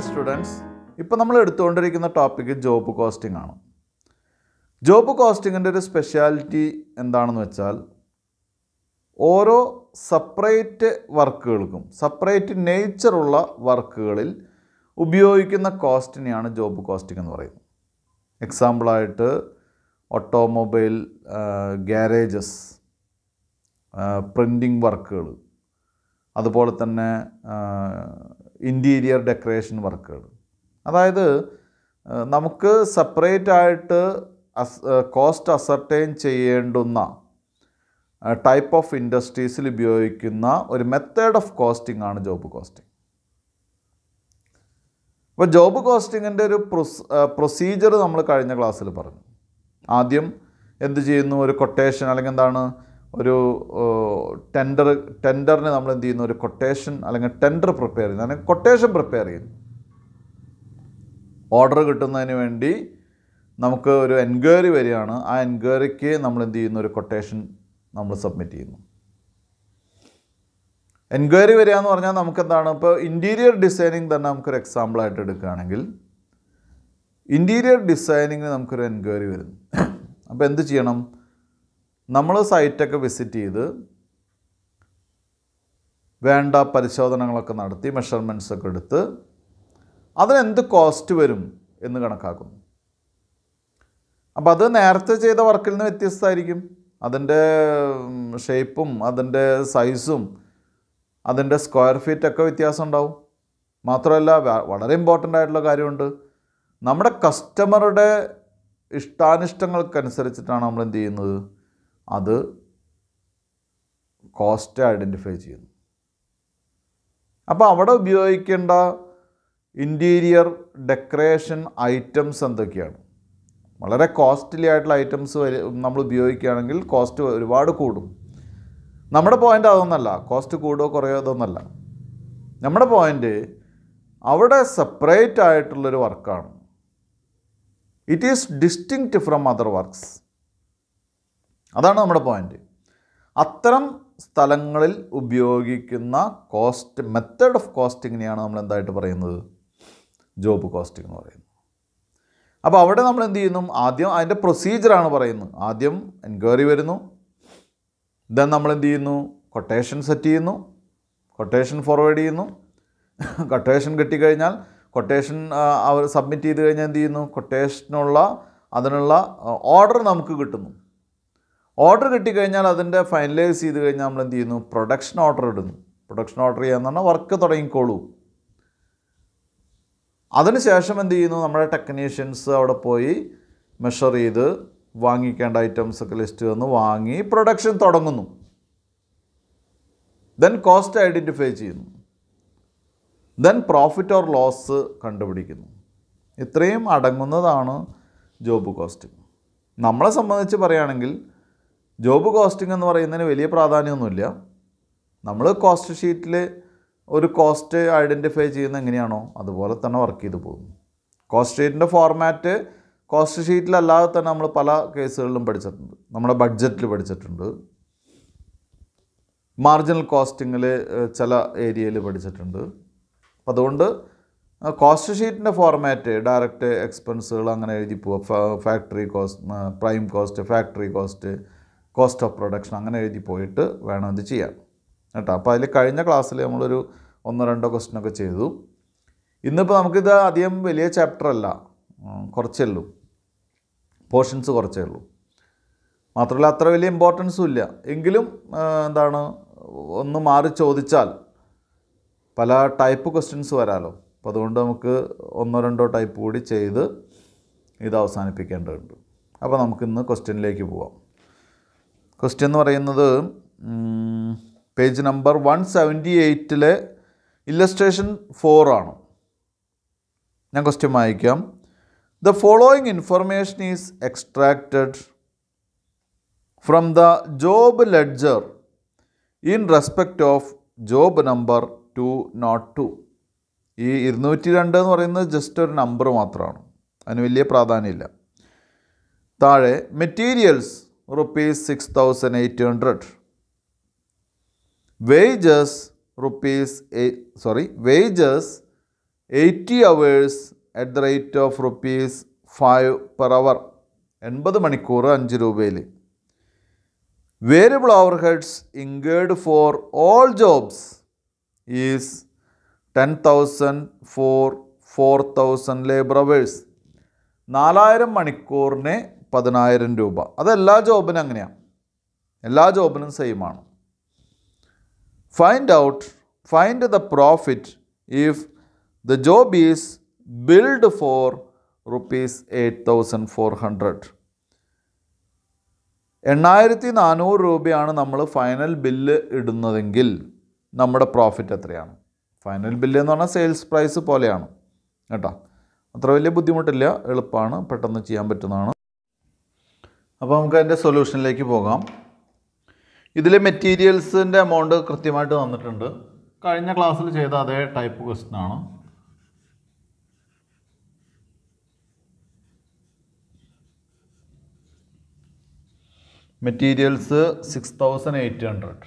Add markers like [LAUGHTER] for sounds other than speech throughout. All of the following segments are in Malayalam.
ഡിയർ സ്റ്റുഡൻസ് ഇപ്പോൾ നമ്മൾ എടുത്തുകൊണ്ടിരിക്കുന്ന ടോപ്പിക്ക് ജോബ് കോസ്റ്റിംഗ് ആണ് ജോബ് കോസ്റ്റിങ്ങിൻ്റെ ഒരു സ്പെഷ്യാലിറ്റി എന്താണെന്ന് വെച്ചാൽ ഓരോ സെപ്പറേറ്റ് വർക്കുകൾക്കും സെപ്പറേറ്റ് നേച്ചറുള്ള വർക്കുകളിൽ ഉപയോഗിക്കുന്ന കോസ്റ്റിനെയാണ് ജോബ് കോസ്റ്റിംഗ് എന്ന് പറയുന്നത് എക്സാമ്പിളായിട്ട് ഓട്ടോമൊബൈൽ ഗ്യാരേജസ് പ്രിൻറ്റിംഗ് വർക്കുകൾ അതുപോലെ തന്നെ ഇൻറ്റീരിയർ ഡെക്കറേഷൻ വർക്കുകൾ അതായത് നമുക്ക് സെപ്പറേറ്റ് ആയിട്ട് കോസ്റ്റ് അസർട്ടൈൻ ചെയ്യേണ്ടുന്ന ടൈപ്പ് ഓഫ് ഇൻഡസ്ട്രീസിൽ ഉപയോഗിക്കുന്ന ഒരു മെത്തേഡ് ഓഫ് കോസ്റ്റിംഗ് ആണ് ജോബ് കോസ്റ്റിംഗ് അപ്പോൾ ജോബ് കോസ്റ്റിങ്ങിൻ്റെ ഒരു പ്രൊസീജിയർ നമ്മൾ കഴിഞ്ഞ ക്ലാസ്സിൽ പറഞ്ഞു ആദ്യം എന്ത് ചെയ്യുന്നു ഒരു കൊട്ടേഷൻ അല്ലെങ്കിൽ എന്താണ് ഒരു ടെൻഡർ ടെൻഡറിന് നമ്മൾ എന്ത് ചെയ്യുന്നു ഒരു കൊട്ടേഷൻ അല്ലെങ്കിൽ ടെൻഡർ പ്രിപ്പയർ ചെയ്യുന്നു അല്ലെങ്കിൽ കൊട്ടേഷൻ പ്രിപ്പയർ ചെയ്യുന്നു ഓർഡർ കിട്ടുന്നതിന് വേണ്ടി നമുക്ക് ഒരു എൻക്വയറി വരികയാണ് ആ എൻക്വയറിക്ക് നമ്മൾ എന്ത് ചെയ്യുന്നു ഒരു കൊട്ടേഷൻ നമ്മൾ സബ്മിറ്റ് ചെയ്യുന്നു എൻക്വയറി വരിക എന്ന് പറഞ്ഞാൽ നമുക്ക് എന്താണ് ഇപ്പോൾ ഇൻറ്റീരിയർ ഡിസൈനിങ് തന്നെ നമുക്കൊരു എക്സാമ്പിളായിട്ട് എടുക്കുകയാണെങ്കിൽ ഇൻറ്റീരിയർ ഡിസൈനിങ്ങിന് നമുക്കൊരു എൻക്വയറി വരുന്നു [COUGHS] അപ്പോൾ എന്ത് ചെയ്യണം നമ്മൾ സൈറ്റൊക്കെ വിസിറ്റ് ചെയ്ത് വേണ്ട പരിശോധനകളൊക്കെ നടത്തി മെഷർമെൻറ്റ്സ് ഒക്കെ എടുത്ത് അതിനെന്ത് കോസ്റ്റ് വരും എന്ന് കണക്കാക്കുന്നു അപ്പോൾ അത് നേരത്തെ ചെയ്ത വർക്കിൽ നിന്ന് വ്യത്യസ്തമായിരിക്കും അതിൻ്റെ ഷേപ്പും അതിൻ്റെ സൈസും അതിൻ്റെ സ്ക്വയർ ഫീറ്റൊക്കെ വ്യത്യാസം ഉണ്ടാവും മാത്രമല്ല വളരെ ഇമ്പോർട്ടൻ്റ് ആയിട്ടുള്ള കാര്യമുണ്ട് നമ്മുടെ കസ്റ്റമറുടെ ഇഷ്ടാനിഷ്ടങ്ങൾക്കനുസരിച്ചിട്ടാണ് നമ്മൾ എന്ത് ചെയ്യുന്നത് അത് കോസ്റ്റ് ഐഡൻറ്റിഫൈ ചെയ്യുന്നു അപ്പോൾ അവിടെ ഉപയോഗിക്കേണ്ട ഇൻറ്റീരിയർ ഡെക്കറേഷൻ ഐറ്റംസ് എന്തൊക്കെയാണ് വളരെ കോസ്റ്റ്ലി ആയിട്ടുള്ള ഐറ്റംസ് നമ്മൾ ഉപയോഗിക്കുകയാണെങ്കിൽ കോസ്റ്റ് ഒരുപാട് കൂടും നമ്മുടെ പോയിൻ്റ് അതൊന്നല്ല കോസ്റ്റ് കൂടുകയോ കുറയോ അതൊന്നല്ല നമ്മുടെ പോയിൻ്റ് അവിടെ സെപ്പറേറ്റ് ആയിട്ടുള്ളൊരു വർക്കാണ് it is distinct from other works അതാണ് നമ്മുടെ പോയിന്റ് അത്തരം സ്ഥലങ്ങളിൽ ഉപയോഗിക്കുന്ന കോസ്റ്റ് മെത്തേഡ് ഓഫ് കോസ്റ്റിങ്ങിനെയാണ് നമ്മൾ എന്തായിട്ട് പറയുന്നത് ജോബ് കോസ്റ്റിംഗ് എന്ന് പറയുന്നത് അപ്പോൾ അവിടെ നമ്മൾ എന്ത് ചെയ്യുന്നു ആദ്യം അതിൻ്റെ പ്രൊസീജിയറാണ് പറയുന്നത് ആദ്യം എൻക്വയറി വരുന്നു ദെൻ നമ്മൾ എന്ത് ചെയ്യുന്നു കൊട്ടേഷൻ സെറ്റ് ചെയ്യുന്നു കൊട്ടേഷൻ ഫോർവേഡ് ചെയ്യുന്നു കൊട്ടേഷൻ കിട്ടിക്കഴിഞ്ഞാൽ കൊട്ടേഷൻ അവർ സബ്മിറ്റ് ചെയ്ത് കഴിഞ്ഞാൽ എന്ത് ചെയ്യുന്നു കൊട്ടേഷനുള്ള അതിനുള്ള ഓർഡർ നമുക്ക് കിട്ടുന്നു ഓർഡർ കിട്ടിക്കഴിഞ്ഞാൽ അതിൻ്റെ ഫൈനലൈസ് ചെയ്ത് കഴിഞ്ഞാൽ നമ്മൾ എന്ത് ചെയ്യുന്നു പ്രൊഡക്ഷൻ ഓർഡർ ഇടുന്നു പ്രൊഡക്ഷൻ ഓർഡർ ചെയ്യാന്ന് പറഞ്ഞാൽ വർക്ക് തുടങ്ങിക്കോളൂ അതിനുശേഷം എന്ത് ചെയ്യുന്നു നമ്മുടെ ടെക്നീഷ്യൻസ് അവിടെ പോയി മെഷർ ചെയ്ത് വാങ്ങിക്കേണ്ട ഐറ്റംസ് ഒക്കെ ലിസ്റ്റ് വന്ന് വാങ്ങി പ്രൊഡക്ഷൻ തുടങ്ങുന്നു ദെൻ കോസ്റ്റ് ഐഡൻറ്റിഫൈ ചെയ്യുന്നു ദെൻ പ്രോഫിറ്റ് ഓർ ലോസ് കണ്ടുപിടിക്കുന്നു ഇത്രയും അടങ്ങുന്നതാണ് ജോബ് കോസ്റ്റ് നമ്മളെ സംബന്ധിച്ച് പറയുകയാണെങ്കിൽ ജോബ് കോസ്റ്റിംഗ് എന്ന് പറയുന്നതിന് വലിയ പ്രാധാന്യമൊന്നുമില്ല നമ്മൾ കോസ്റ്റ് ഷീറ്റിൽ ഒരു കോസ്റ്റ് ഐഡൻറ്റിഫൈ ചെയ്യുന്ന എങ്ങനെയാണോ അതുപോലെ തന്നെ വർക്ക് ചെയ്ത് പോകും കോസ്റ്റ് ഷീറ്റിൻ്റെ ഫോർമാറ്റ് കോസ്റ്റ് ഷീറ്റിലല്ലാതെ തന്നെ നമ്മൾ പല കേസുകളിലും പഠിച്ചിട്ടുണ്ട് നമ്മുടെ ബഡ്ജറ്റിൽ പഠിച്ചിട്ടുണ്ട് മാർജിനൽ കോസ്റ്റിങ്ങിൽ ചില ഏരിയയിൽ പഠിച്ചിട്ടുണ്ട് അപ്പം അതുകൊണ്ട് കോസ്റ്റ് ഷീറ്റിൻ്റെ ഫോർമാറ്റ് ഡയറക്റ്റ് എക്സ്പെൻസുകൾ അങ്ങനെ എഴുതി പോവുക factory cost prime cost factory cost cost of production അങ്ങനെ എഴുതി പോയിട്ട് വേണം ഇത് ചെയ്യാൻ കേട്ടോ അപ്പോൾ അതിൽ കഴിഞ്ഞ ക്ലാസ്സിൽ നമ്മളൊരു ഒന്നോ രണ്ടോ ക്വസ്റ്റിനൊക്കെ ചെയ്തു ഇന്നിപ്പോൾ നമുക്കിത് അധികം വലിയ ചാപ്റ്റർ അല്ല കുറച്ചേ ഉള്ളൂ പോർഷൻസ് കുറച്ചേ ഉള്ളൂ മാത്രമല്ല അത്ര വലിയ ഇമ്പോർട്ടൻസും ഇല്ല എങ്കിലും എന്താണ് ഒന്ന് മാറി ചോദിച്ചാൽ പല ടൈപ്പ് ക്വസ്റ്റ്യൻസ് വരാമല്ലോ അപ്പോൾ അതുകൊണ്ട് നമുക്ക് ഒന്നോ രണ്ടോ ടൈപ്പ് കൂടി ചെയ്ത് ഇത് അവസാനിപ്പിക്കേണ്ടതുണ്ട് അപ്പോൾ നമുക്കിന്ന് ക്വസ്റ്റ്യനിലേക്ക് പോവാം ക്വസ്റ്റ്യൻ എന്ന് പറയുന്നത് പേജ് നമ്പർ വൺ സെവൻറ്റി എയ്റ്റിലെ ഇല്ലസ്ട്രേഷൻ ഫോറാണ് ഞാൻ ക്വസ്റ്റ്യൻ വായിക്കാം the following information is extracted from the job ledger in respect of job number two not two ഈ ഇരുന്നൂറ്റി രണ്ട് എന്ന് പറയുന്നത് ജസ്റ്റ് ഒരു നമ്പർ മാത്രമാണ് അതിന് വലിയ പ്രാധാന്യമില്ല താഴെ materials rupees 6800 wages rupees eight, sorry wages 80 hours at the rate of rupees 5 per hour എൺപത് മണിക്കൂർ അഞ്ച് രൂപയിൽ variable overheads incurred for all jobs is ten thousand for four thousand labour hours നാലായിരം മണിക്കൂറിന് പതിനായിരം രൂപ അതെല്ലാ ജോബിനും അങ്ങനെയാണ് എല്ലാ ജോബിനും സെയിമാണ് find out find the profit if the job is billed for rupees eight thousand four hundred എണ്ണായിരത്തി നാനൂറ് രൂപയാണ് നമ്മൾ ഫൈനൽ ബില്ല് ഇടുന്നതെങ്കിൽ നമ്മുടെ പ്രോഫിറ്റ് എത്രയാണ് ഫൈനൽ ബില്ല് എന്ന് പറഞ്ഞാൽ സെയിൽസ് പ്രൈസ് പോലെയാണ് കേട്ടോ അത്ര വലിയ ബുദ്ധിമുട്ടില്ല എളുപ്പമാണ് പെട്ടെന്ന് ചെയ്യാൻ പറ്റുന്നതാണ് അപ്പോൾ നമുക്ക് അതിൻ്റെ സൊല്യൂഷനിലേക്ക് പോകാം ഇതിലെ മെറ്റീരിയൽസിൻ്റെ എമൗണ്ട് കൃത്യമായിട്ട് വന്നിട്ടുണ്ട് കഴിഞ്ഞ ക്ലാസ്സിൽ ചെയ്ത അതേ ടൈപ്പ് ക്വസ്റ്റ്യൻ ആണ് materials six thousand eight hundred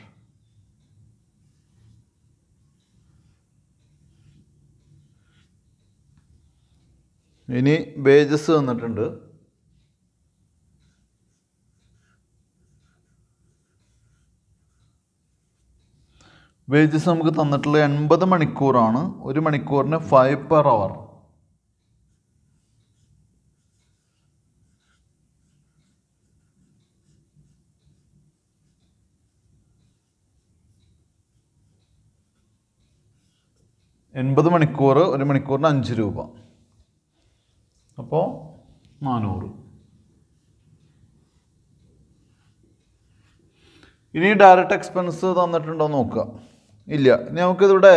ഇനി വേജസ് തന്നിട്ടുണ്ട് വേജസ് നമുക്ക് തന്നിട്ടുള്ള എൺപത് മണിക്കൂറാണ് ഒരു മണിക്കൂറിന് ഫൈവ് പെർ അവർ എൺപത് മണിക്കൂർ ഒരു മണിക്കൂറിന് അഞ്ച് രൂപ അപ്പോൾ നാനൂറ് ഇനി ഡയറക്റ്റ് എക്സ്പെൻസ് തന്നിട്ടുണ്ടോ നോക്കുക ഇല്ല ഇനി നമുക്കിതിവിടെ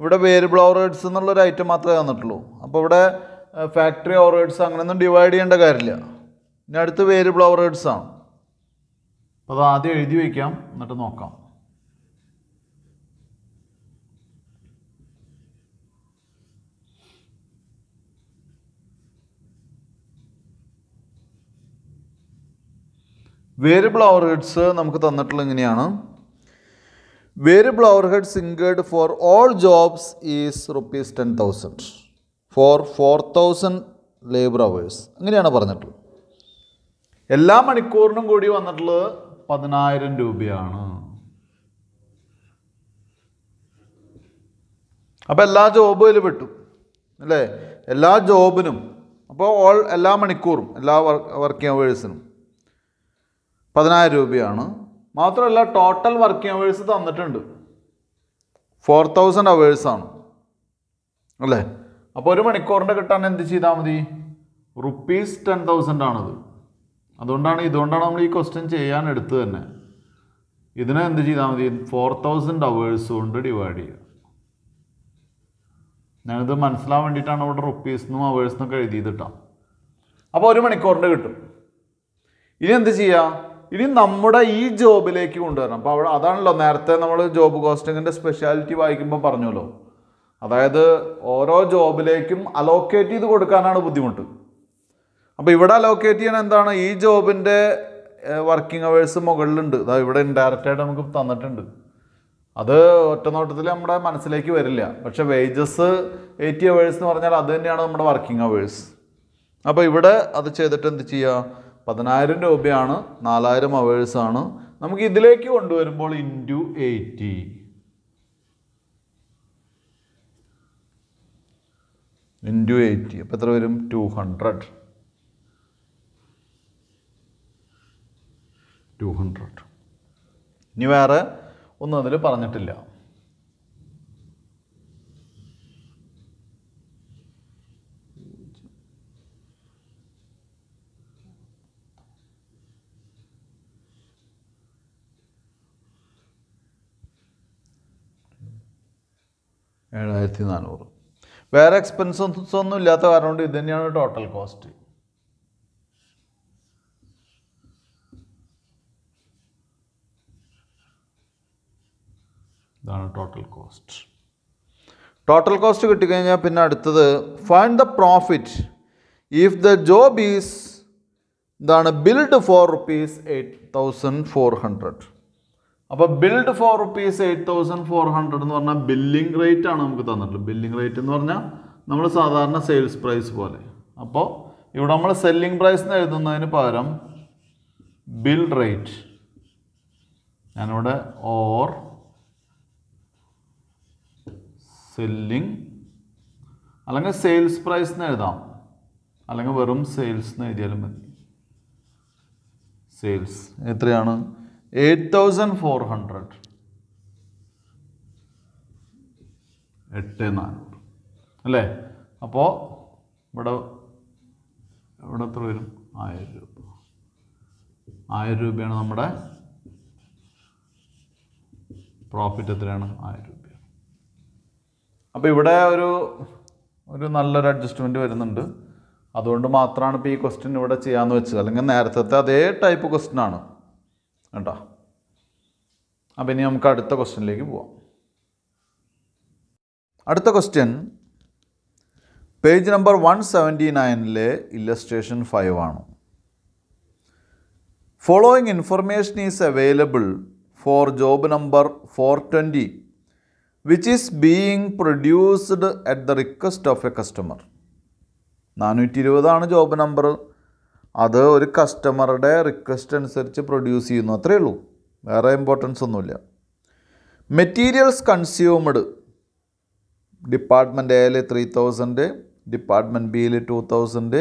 ഇവിടെ വേരിയബിൾ ഓർവേഡ്സ് എന്നുള്ളൊരു ഐറ്റം മാത്രമേ തന്നിട്ടുള്ളൂ അപ്പോൾ ഇവിടെ ഫാക്ടറി ഓർവേഡ്സ് അങ്ങനെയൊന്നും ഡിവൈഡ് ചെയ്യേണ്ട കാര്യമില്ല ഇനി അടുത്ത് വേരിയബിൾ ഓവർഹെഡ്സ് ആണ് അപ്പോൾ അത് ആദ്യം എഴുതി വയ്ക്കാം എന്നിട്ട് നോക്കാം വേരിയബിൾ ഓവർഹെഡ്സ് നമുക്ക് തന്നിട്ടുള്ള ഇങ്ങനെയാണ് variable head incurred for all jobs is rupees ten thousand for four thousand labour hours അങ്ങനെയാണ് പറഞ്ഞിട്ടുള്ളത് എല്ലാ മണിക്കൂറിനും കൂടി വന്നിട്ടുള്ളത് പതിനായിരം രൂപയാണ് അപ്പോൾ എല്ലാ ജോബും ഇതിൽ അല്ലേ എല്ലാ ജോബിനും അപ്പോൾ ഓൾ എല്ലാ മണിക്കൂറും എല്ലാ വർക്കിംഗ് അവേഴ്സിനും പതിനായിരം രൂപയാണ് മാത്രമല്ല ടോട്ടൽ വർക്കിംഗ് അവേഴ്സ് തന്നിട്ടുണ്ട് ഫോർ തൗസൻഡ് അവേഴ്സാണ് അല്ലേ അപ്പോൾ ഒരു മണിക്കൂറിൻ്റെ കിട്ടാൻ എന്ത് ചെയ്താൽ മതി റുപ്പീസ് ടെൻ തൗസൻഡ് ആണത് അതുകൊണ്ടാണ് ഇതുകൊണ്ടാണ് നമ്മൾ ഈ ക്വസ്റ്റ്യൻ ചെയ്യാൻ എടുത്തു തന്നെ ഇതിനെ എന്ത് ചെയ്താൽ മതി ഫോർ തൗസൻഡ് അവേഴ്സ് കൊണ്ട് ഡിവൈഡ് ചെയ്യുക ഞാനിത് മനസ്സിലാൻ വേണ്ടിയിട്ടാണ് ഇവിടെ റുപ്പീസിനും അവേഴ്സിനൊക്കെ എഴുതിയിട്ടാണ് അപ്പോൾ ഒരു മണിക്കൂറിൻ്റെ കിട്ടും ഇനി എന്ത് ചെയ്യുക ഇനി നമ്മുടെ ഈ ജോബിലേക്ക് കൊണ്ടുവരണം അപ്പോൾ അവിടെ അതാണല്ലോ നേരത്തെ നമ്മൾ ജോബ് കോസ്റ്റിങ്ങിൻ്റെ സ്പെഷ്യാലിറ്റി വായിക്കുമ്പോൾ പറഞ്ഞല്ലോ അതായത് ഓരോ ജോബിലേക്കും അലോക്കേറ്റ് ചെയ്ത് കൊടുക്കാനാണ് ബുദ്ധിമുട്ട് അപ്പോൾ ഇവിടെ അലോക്കേറ്റ് ചെയ്യണം എന്താണ് ഈ ജോബിൻ്റെ വർക്കിംഗ് അവേഴ്സ് മുകളിലുണ്ട് അതായത് ഇവിടെ ഇൻഡയറക്റ്റായിട്ട് നമുക്ക് തന്നിട്ടുണ്ട് അത് ഒറ്റനോട്ടത്തിൽ നമ്മുടെ മനസ്സിലേക്ക് വരില്ല പക്ഷേ വേജസ് എയ്റ്റി അവേഴ്സ് എന്ന് പറഞ്ഞാൽ അത് തന്നെയാണ് നമ്മുടെ വർക്കിംഗ് അവേഴ്സ് അപ്പോൾ ഇവിടെ അത് ചെയ്തിട്ട് എന്ത് ചെയ്യുക പതിനായിരം രൂപയാണ് നാലായിരം അവേഴ്സാണ് നമുക്ക് ഇതിലേക്ക് കൊണ്ടുവരുമ്പോൾ ഇൻറ്റു എയ്റ്റി ഇൻറ്റു എയ്റ്റി അപ്പം എത്ര വരും ടു ഹൺഡ്രഡ് ടു ഹൺഡ്രഡ് ഇനി വേറെ ഒന്നും അതിൽ പറഞ്ഞിട്ടില്ല ഏഴായിരത്തി നാനൂറ് വേറെ എക്സ്പെൻസ് ഒന്നും ഇല്ലാത്ത കാരണം കൊണ്ട് ഇത് തന്നെയാണ് ടോട്ടൽ കോസ്റ്റ് ഇതാണ് ടോട്ടൽ കോസ്റ്റ് ടോട്ടൽ കോസ്റ്റ് കിട്ടിക്കഴിഞ്ഞാൽ പിന്നെ അടുത്തത് find the profit if the job is ഇതാണ് billed for rupees eight thousand four hundred അപ്പോൾ billed for rupees eight thousand four hundred എന്ന് പറഞ്ഞാൽ ബില്ലിംഗ് റേറ്റ് ആണ് നമുക്ക് തന്നിട്ടുള്ളത് ബില്ലിംഗ് റേറ്റ് എന്ന് പറഞ്ഞാൽ നമ്മൾ സാധാരണ സെയിൽസ് പ്രൈസ് പോലെ അപ്പോൾ ഇവിടെ നമ്മൾ സെല്ലിംഗ് പ്രൈസ് എന്ന് എഴുതുന്നതിന് പകരം ബിൽ റേറ്റ് ഞാനിവിടെ ഓർ സെല്ലിംഗ് അല്ലെങ്കിൽ സെയിൽസ് പ്രൈസ് എന്ന് എഴുതാം അല്ലെങ്കിൽ വെറും സെയിൽസ് എന്ന് എഴുതിയാലും മതി സെയിൽസ് എത്രയാണ് 8400 എട്ട് നാനൂറ് അല്ലേ അപ്പോൾ ഇവിടെ ഇവിടെ എത്ര വരും ആയിരം രൂപ ആയിരം രൂപയാണ് നമ്മുടെ പ്രോഫിറ്റ് എത്രയാണ് ആയിരം രൂപ അപ്പോൾ ഇവിടെ ഒരു ഒരു നല്ലൊരു അഡ്ജസ്റ്റ്മെൻറ്റ് വരുന്നുണ്ട് അതുകൊണ്ട് മാത്രമാണ് ഇപ്പോൾ ഈ ക്വസ്റ്റ്യൻ ഇവിടെ ചെയ്യാമെന്ന് വെച്ചത് അല്ലെങ്കിൽ നേരത്തെ അതേ ടൈപ്പ് ക്വസ്റ്റ്യൻ ആണ് കേട്ടോ അപ്പം ഇനി നമുക്ക് അടുത്ത ക്വസ്റ്റ്യനിലേക്ക് പോവാം അടുത്ത question page number one seventy നയനിലെ ഇല്ലസ്ട്രേഷൻ ഫൈവ് ആണ് following information is available for job number four twenty which is being produced at the request of a customer നാനൂറ്റി ഇരുപതാണ് ജോബ് നമ്പർ അത് ഒരു കസ്റ്റമറുടെ റിക്വസ്റ്റ് അനുസരിച്ച് പ്രൊഡ്യൂസ് ചെയ്യുന്നു അത്രയേ ഉള്ളൂ വേറെ ഇമ്പോർട്ടൻസ് ഒന്നുമില്ല മെറ്റീരിയൽസ് കൺസ്യൂംഡ് ഡിപ്പാർട്ട്മെൻറ്റ് എയിൽ ത്രീ തൗസൻഡ് ഡിപ്പാർട്ട്മെൻറ്റ് ബിയിൽ ടു തൗസൻഡ്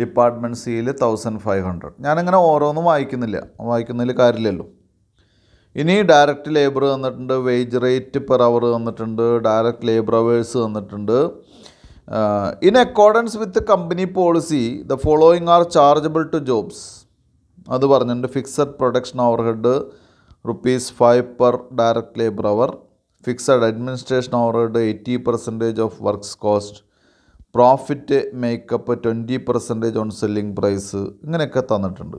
ഡിപ്പാർട്ട്മെൻറ്റ് സിയിൽ തൗസൻഡ് ഫൈവ് ഹൺഡ്രഡ് ഞാനങ്ങനെ ഓരോന്നും വായിക്കുന്നില്ല വായിക്കുന്നതിൽ കാര്യമില്ലല്ലോ ഇനി ഡയറക്റ്റ് ലേബർ തന്നിട്ടുണ്ട് വേജ് റേറ്റ് പെർ അവർ തന്നിട്ടുണ്ട് ഡയറക്റ്റ് ലേബർ അവേഴ്സ് തന്നിട്ടുണ്ട് in accordance with company policy the following are chargeable to jobs അത് പറഞ്ഞിട്ടുണ്ട് fixed production overhead rupees five per direct labour hour fixed administration overhead eighty percentage of works cost profit makeup twenty percentage on selling price ഇങ്ങനെയൊക്കെ തന്നിട്ടുണ്ട്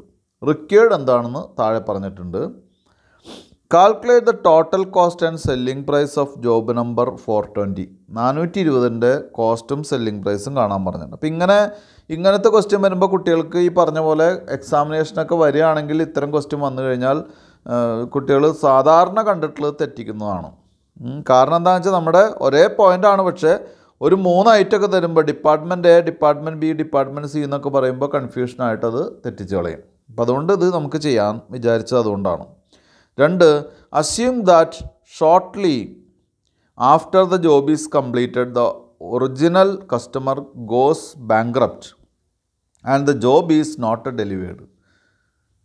റിക്വേർഡ് എന്താണെന്ന് താഴെ പറഞ്ഞിട്ടുണ്ട് calculate the total cost and selling price of job number four twenty നാനൂറ്റി ഇരുപതിൻ്റെ കോസ്റ്റും സെല്ലിംഗ് പ്രൈസും കാണാൻ പറഞ്ഞിട്ടുണ്ട് അപ്പോൾ ഇങ്ങനെ ഇങ്ങനത്തെ ക്വസ്റ്റ്യൻ വരുമ്പോൾ കുട്ടികൾക്ക് ഈ പറഞ്ഞ പോലെ എക്സാമിനേഷനൊക്കെ വരികയാണെങ്കിൽ ഇത്തരം ക്വസ്റ്റ്യൻ വന്നു കഴിഞ്ഞാൽ കുട്ടികൾ സാധാരണ കണ്ടിട്ടുള്ളത് തെറ്റിക്കുന്നതാണ് കാരണം എന്താണെന്ന് വെച്ചാൽ നമ്മുടെ ഒരേ ആണ് പക്ഷേ ഒരു മൂന്ന് ഐറ്റൊക്കെ തരുമ്പോൾ department A department B department C എന്നൊക്കെ പറയുമ്പോൾ കൺഫ്യൂഷനായിട്ടത് തെറ്റിച്ച് കളയും അപ്പോൾ അതുകൊണ്ട് ഇത് നമുക്ക് ചെയ്യാൻ വിചാരിച്ചത് അതുകൊണ്ടാണ് രണ്ട് assume that shortly after the job is completed the original customer goes bankrupt and the job is not delivered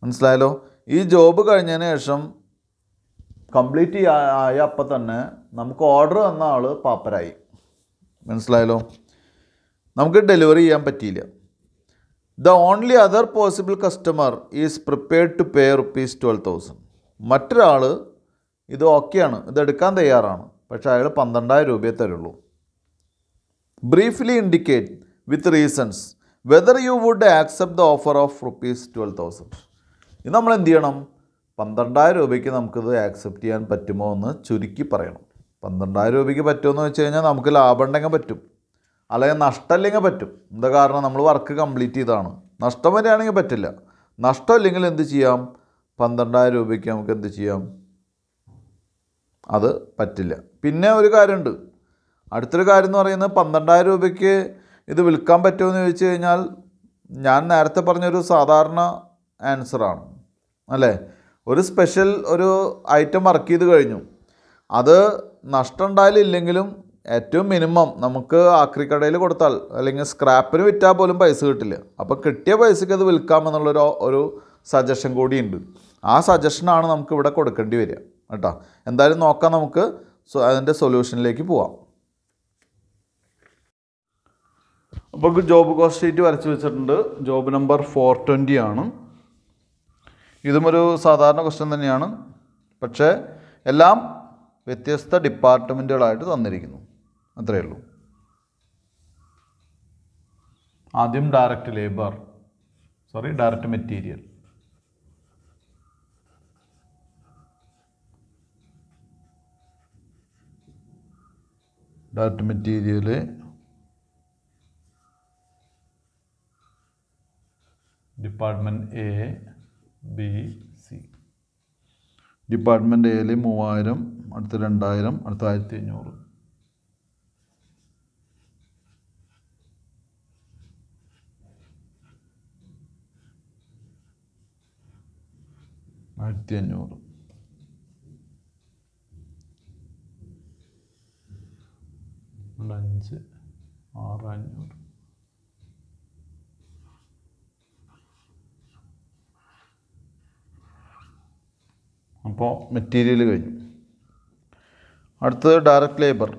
മനസ്സിലായല്ലോ ഈ ജോബ് കഴിഞ്ഞതിന് ശേഷം കംപ്ലീറ്റ് ആയ അപ്പം തന്നെ നമുക്ക് ഓർഡർ തന്ന ആൾ പാപ്പരായി മനസ്സിലായല്ലോ നമുക്ക് ഡെലിവറി ചെയ്യാൻ പറ്റിയില്ല the only other possible customer is prepared to pay rupees twelve thousand മറ്റൊരാൾ ഇത് ഓക്കെയാണ് ഇത് എടുക്കാൻ തയ്യാറാണ് പക്ഷേ അയാൾ പന്ത്രണ്ടായിരം രൂപയെ തരുള്ളൂ briefly indicate with reasons whether you would accept the offer of rupees twelve thousand ഇത് നമ്മൾ എന്ത് ചെയ്യണം പന്ത്രണ്ടായിരം രൂപയ്ക്ക് നമുക്കിത് ആക്സെപ്റ്റ് ചെയ്യാൻ പറ്റുമോ എന്ന് ചുരുക്കി പറയണം പന്ത്രണ്ടായിരം രൂപയ്ക്ക് എന്ന് വെച്ച് കഴിഞ്ഞാൽ നമുക്ക് ലാഭം ഉണ്ടെങ്കിൽ പറ്റും അല്ലെങ്കിൽ ഇല്ലെങ്കിൽ പറ്റും എന്താ കാരണം നമ്മൾ വർക്ക് കംപ്ലീറ്റ് ചെയ്താണ് നഷ്ടം വരികയാണെങ്കിൽ പറ്റില്ല നഷ്ടമില്ലെങ്കിൽ എന്ത് ചെയ്യാം പന്ത്രണ്ടായിരം രൂപയ്ക്ക് നമുക്ക് എന്ത് ചെയ്യാം അത് പറ്റില്ല പിന്നെ ഒരു കാര്യമുണ്ട് അടുത്തൊരു കാര്യം എന്ന് പറയുന്നത് പന്ത്രണ്ടായിരം രൂപയ്ക്ക് ഇത് വിൽക്കാൻ പറ്റുമെന്ന് ചോദിച്ചു കഴിഞ്ഞാൽ ഞാൻ നേരത്തെ പറഞ്ഞൊരു സാധാരണ ആൻസറാണ് അല്ലേ ഒരു സ്പെഷ്യൽ ഒരു ഐറ്റം വർക്ക് ചെയ്ത് കഴിഞ്ഞു അത് നഷ്ടം ഉണ്ടായാലില്ലെങ്കിലും ഏറ്റവും മിനിമം നമുക്ക് ആക്രിക്കടയിൽ കൊടുത്താൽ അല്ലെങ്കിൽ സ്ക്രാപ്പിന് വിറ്റാൽ പോലും പൈസ കിട്ടില്ല അപ്പോൾ കിട്ടിയ പൈസയ്ക്ക് അത് വിൽക്കാം ഒരു സജഷൻ കൂടിയുണ്ട് ആ സജഷനാണ് നമുക്ക് ഇവിടെ കൊടുക്കേണ്ടി വരിക കേട്ടോ എന്തായാലും നോക്കാം നമുക്ക് അതിൻ്റെ സൊല്യൂഷനിലേക്ക് പോവാം അപ്പോൾ ജോബ് കോസ്റ്റ് ഷീറ്റ് വരച്ച് വെച്ചിട്ടുണ്ട് ജോബ് നമ്പർ ഫോർ ട്വൻറ്റി ആണ് ഇതും ഒരു സാധാരണ ക്വസ്റ്റ്യൻ തന്നെയാണ് പക്ഷേ എല്ലാം വ്യത്യസ്ത ഡിപ്പാർട്ട്മെൻറ്റുകളായിട്ട് തന്നിരിക്കുന്നു അത്രയേ ഉള്ളൂ ആദ്യം direct labour sorry direct material that material department A B C department എയിൽ മൂവായിരം അടുത്ത രണ്ടായിരം അടുത്ത ആയിരത്തി അഞ്ഞൂറ് ആയിരത്തി അഞ്ഞൂറ് രണ്ട് അഞ്ച് ആറ് അഞ്ഞൂറ് അപ്പോൾ മെറ്റീരിയൽ കഴിഞ്ഞു അടുത്തത് direct labour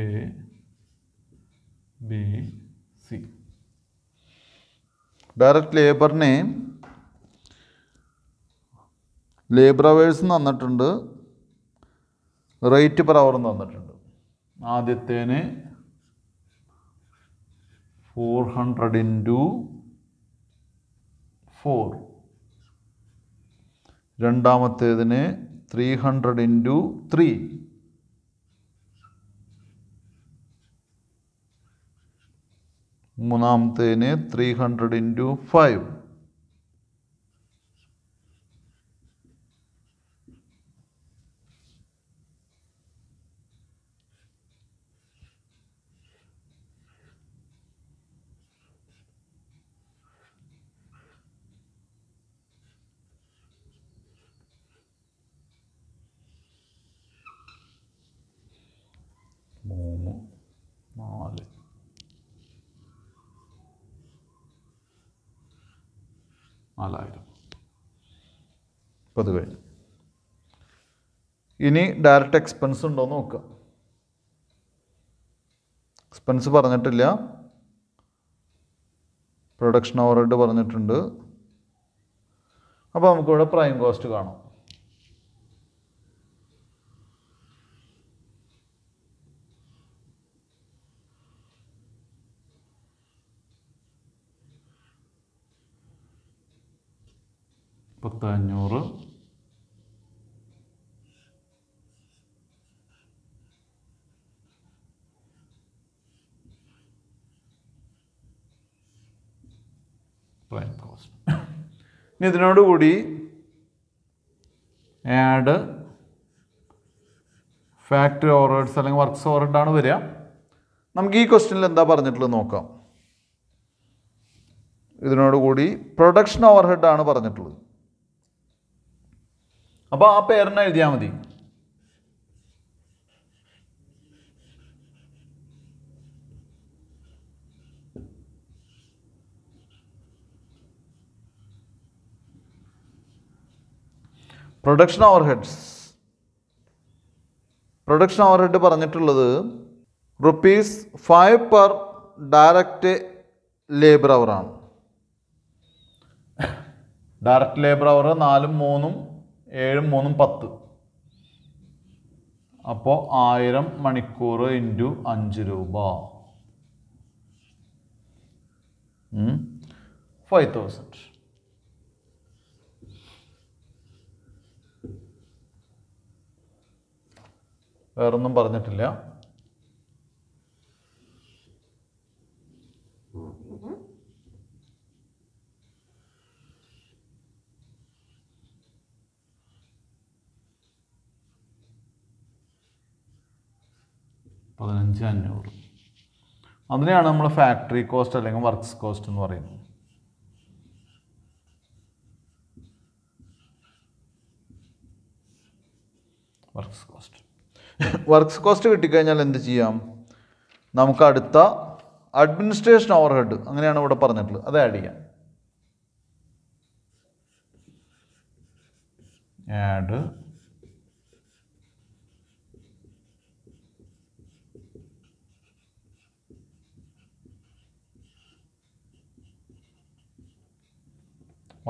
A B C direct ലേബറിനെ ലേബർ അവേഴ്സ് തന്നിട്ടുണ്ട് റേറ്റ് പെർ അവർ തന്നിട്ടുണ്ട് ആദ്യത്തേന് ഫോർ ഹൺഡ്രഡ് ഇൻറ്റു ഫോർ രണ്ടാമത്തേതിന് ത്രീ ഹൺഡ്രഡ് ഇൻറ്റു ത്രീ മൂന്നാമത്തേന് ത്രീ ഹൺഡ്രഡ് ഇൻറ്റു ഫൈവ് അപ്പോൾ അത് കഴിഞ്ഞു ഇനി ഡയറക്റ്റ് എക്സ്പെൻസ് ഉണ്ടോ എന്ന് നോക്കുക എക്സ്പെൻസ് പറഞ്ഞിട്ടില്ല പ്രൊഡക്ഷൻ ഓവർ പറഞ്ഞിട്ടുണ്ട് അപ്പോൾ നമുക്കിവിടെ പ്രൈം കോസ്റ്റ് കാണാം പത്തഞ്ഞൂറ് ഇനി ഇതിനോടുകൂടി ആഡ് ഫാക്ടറി ഓർഡേഴ്സ് അല്ലെങ്കിൽ വർക്ക്സ് ആണ് വരിക നമുക്ക് ഈ ക്വസ്റ്റ്യനിൽ എന്താ പറഞ്ഞിട്ടുള്ളത് നോക്കാം ഇതിനോടുകൂടി പ്രൊഡക്ഷൻ ഓവർഹെഡ് ആണ് പറഞ്ഞിട്ടുള്ളത് അപ്പോൾ ആ പേരിനെ എഴുതിയാൽ മതി production overheads production overhead പറഞ്ഞിട്ടുള്ളത് rupees five per direct labour അവറാണ് ഡയറക്റ്റ് ലേബർ അവർ നാലും മൂന്നും ഏഴും മൂന്നും പത്ത് അപ്പോൾ ആയിരം മണിക്കൂർ ഇൻറ്റു അഞ്ച് രൂപ ഫൈവ് തൗസൻഡ് വേറൊന്നും പറഞ്ഞിട്ടില്ല പതിനഞ്ച് അഞ്ഞൂറ് അതിനെയാണ് നമ്മൾ ഫാക്ടറി കോസ്റ്റ് അല്ലെങ്കിൽ വർക്ക്സ് കോസ്റ്റ് എന്ന് പറയുന്നത് വർക്ക്സ് കോസ്റ്റ് വർക്ക്സ് കോസ്റ്റ് കിട്ടിക്കഴിഞ്ഞാൽ എന്ത് ചെയ്യാം നമുക്ക് അടുത്ത അഡ്മിനിസ്ട്രേഷൻ ഓവർഹെഡ് അങ്ങനെയാണ് ഇവിടെ പറഞ്ഞിട്ടുള്ളത് അത് ആഡ് ചെയ്യാം ആഡ്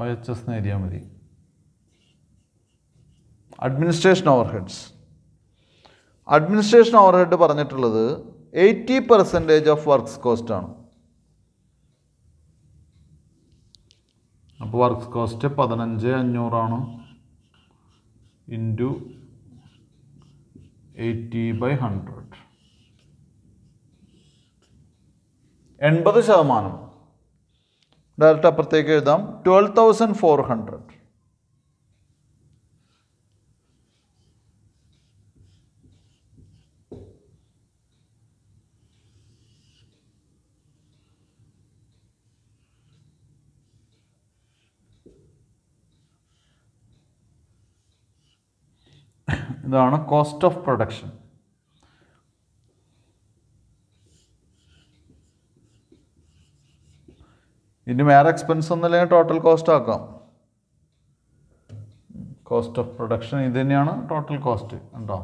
ഒ എച്ച് എസ് എന്ന് എഴുതിയാൽ മതി അഡ്മിനിസ്ട്രേഷൻ ഓവർഹെഡ്സ് അഡ്മിനിസ്ട്രേഷൻ ഓവർഹെഡ് പറഞ്ഞിട്ടുള്ളത് eighty percentage of works cost ആണ് അപ്പോൾ വർക്ക്സ് കോസ്റ്റ് പതിനഞ്ച് അഞ്ഞൂറാണ് ഇൻറ്റു എയ്റ്റി ബൈ ഹൺഡ്രഡ് എൺപത് ശതമാനം ഡയറക്റ്റ് അപ്പുറത്തേക്ക് എഴുതാം ട്വൽവ് തൗസൻഡ് ഫോർ ഹൺഡ്രഡ് ഇതാണ് കോസ്റ്റ് ഓഫ് പ്രൊഡക്ഷൻ ഇനി വേറെ എക്സ്പെൻസ് ഒന്നുമില്ലെങ്കിൽ ടോട്ടൽ കോസ്റ്റ് ആക്കാം കോസ്റ്റ് ഓഫ് പ്രൊഡക്ഷൻ ഇത് തന്നെയാണ് ടോട്ടൽ കോസ്റ്റ് ഉണ്ടോ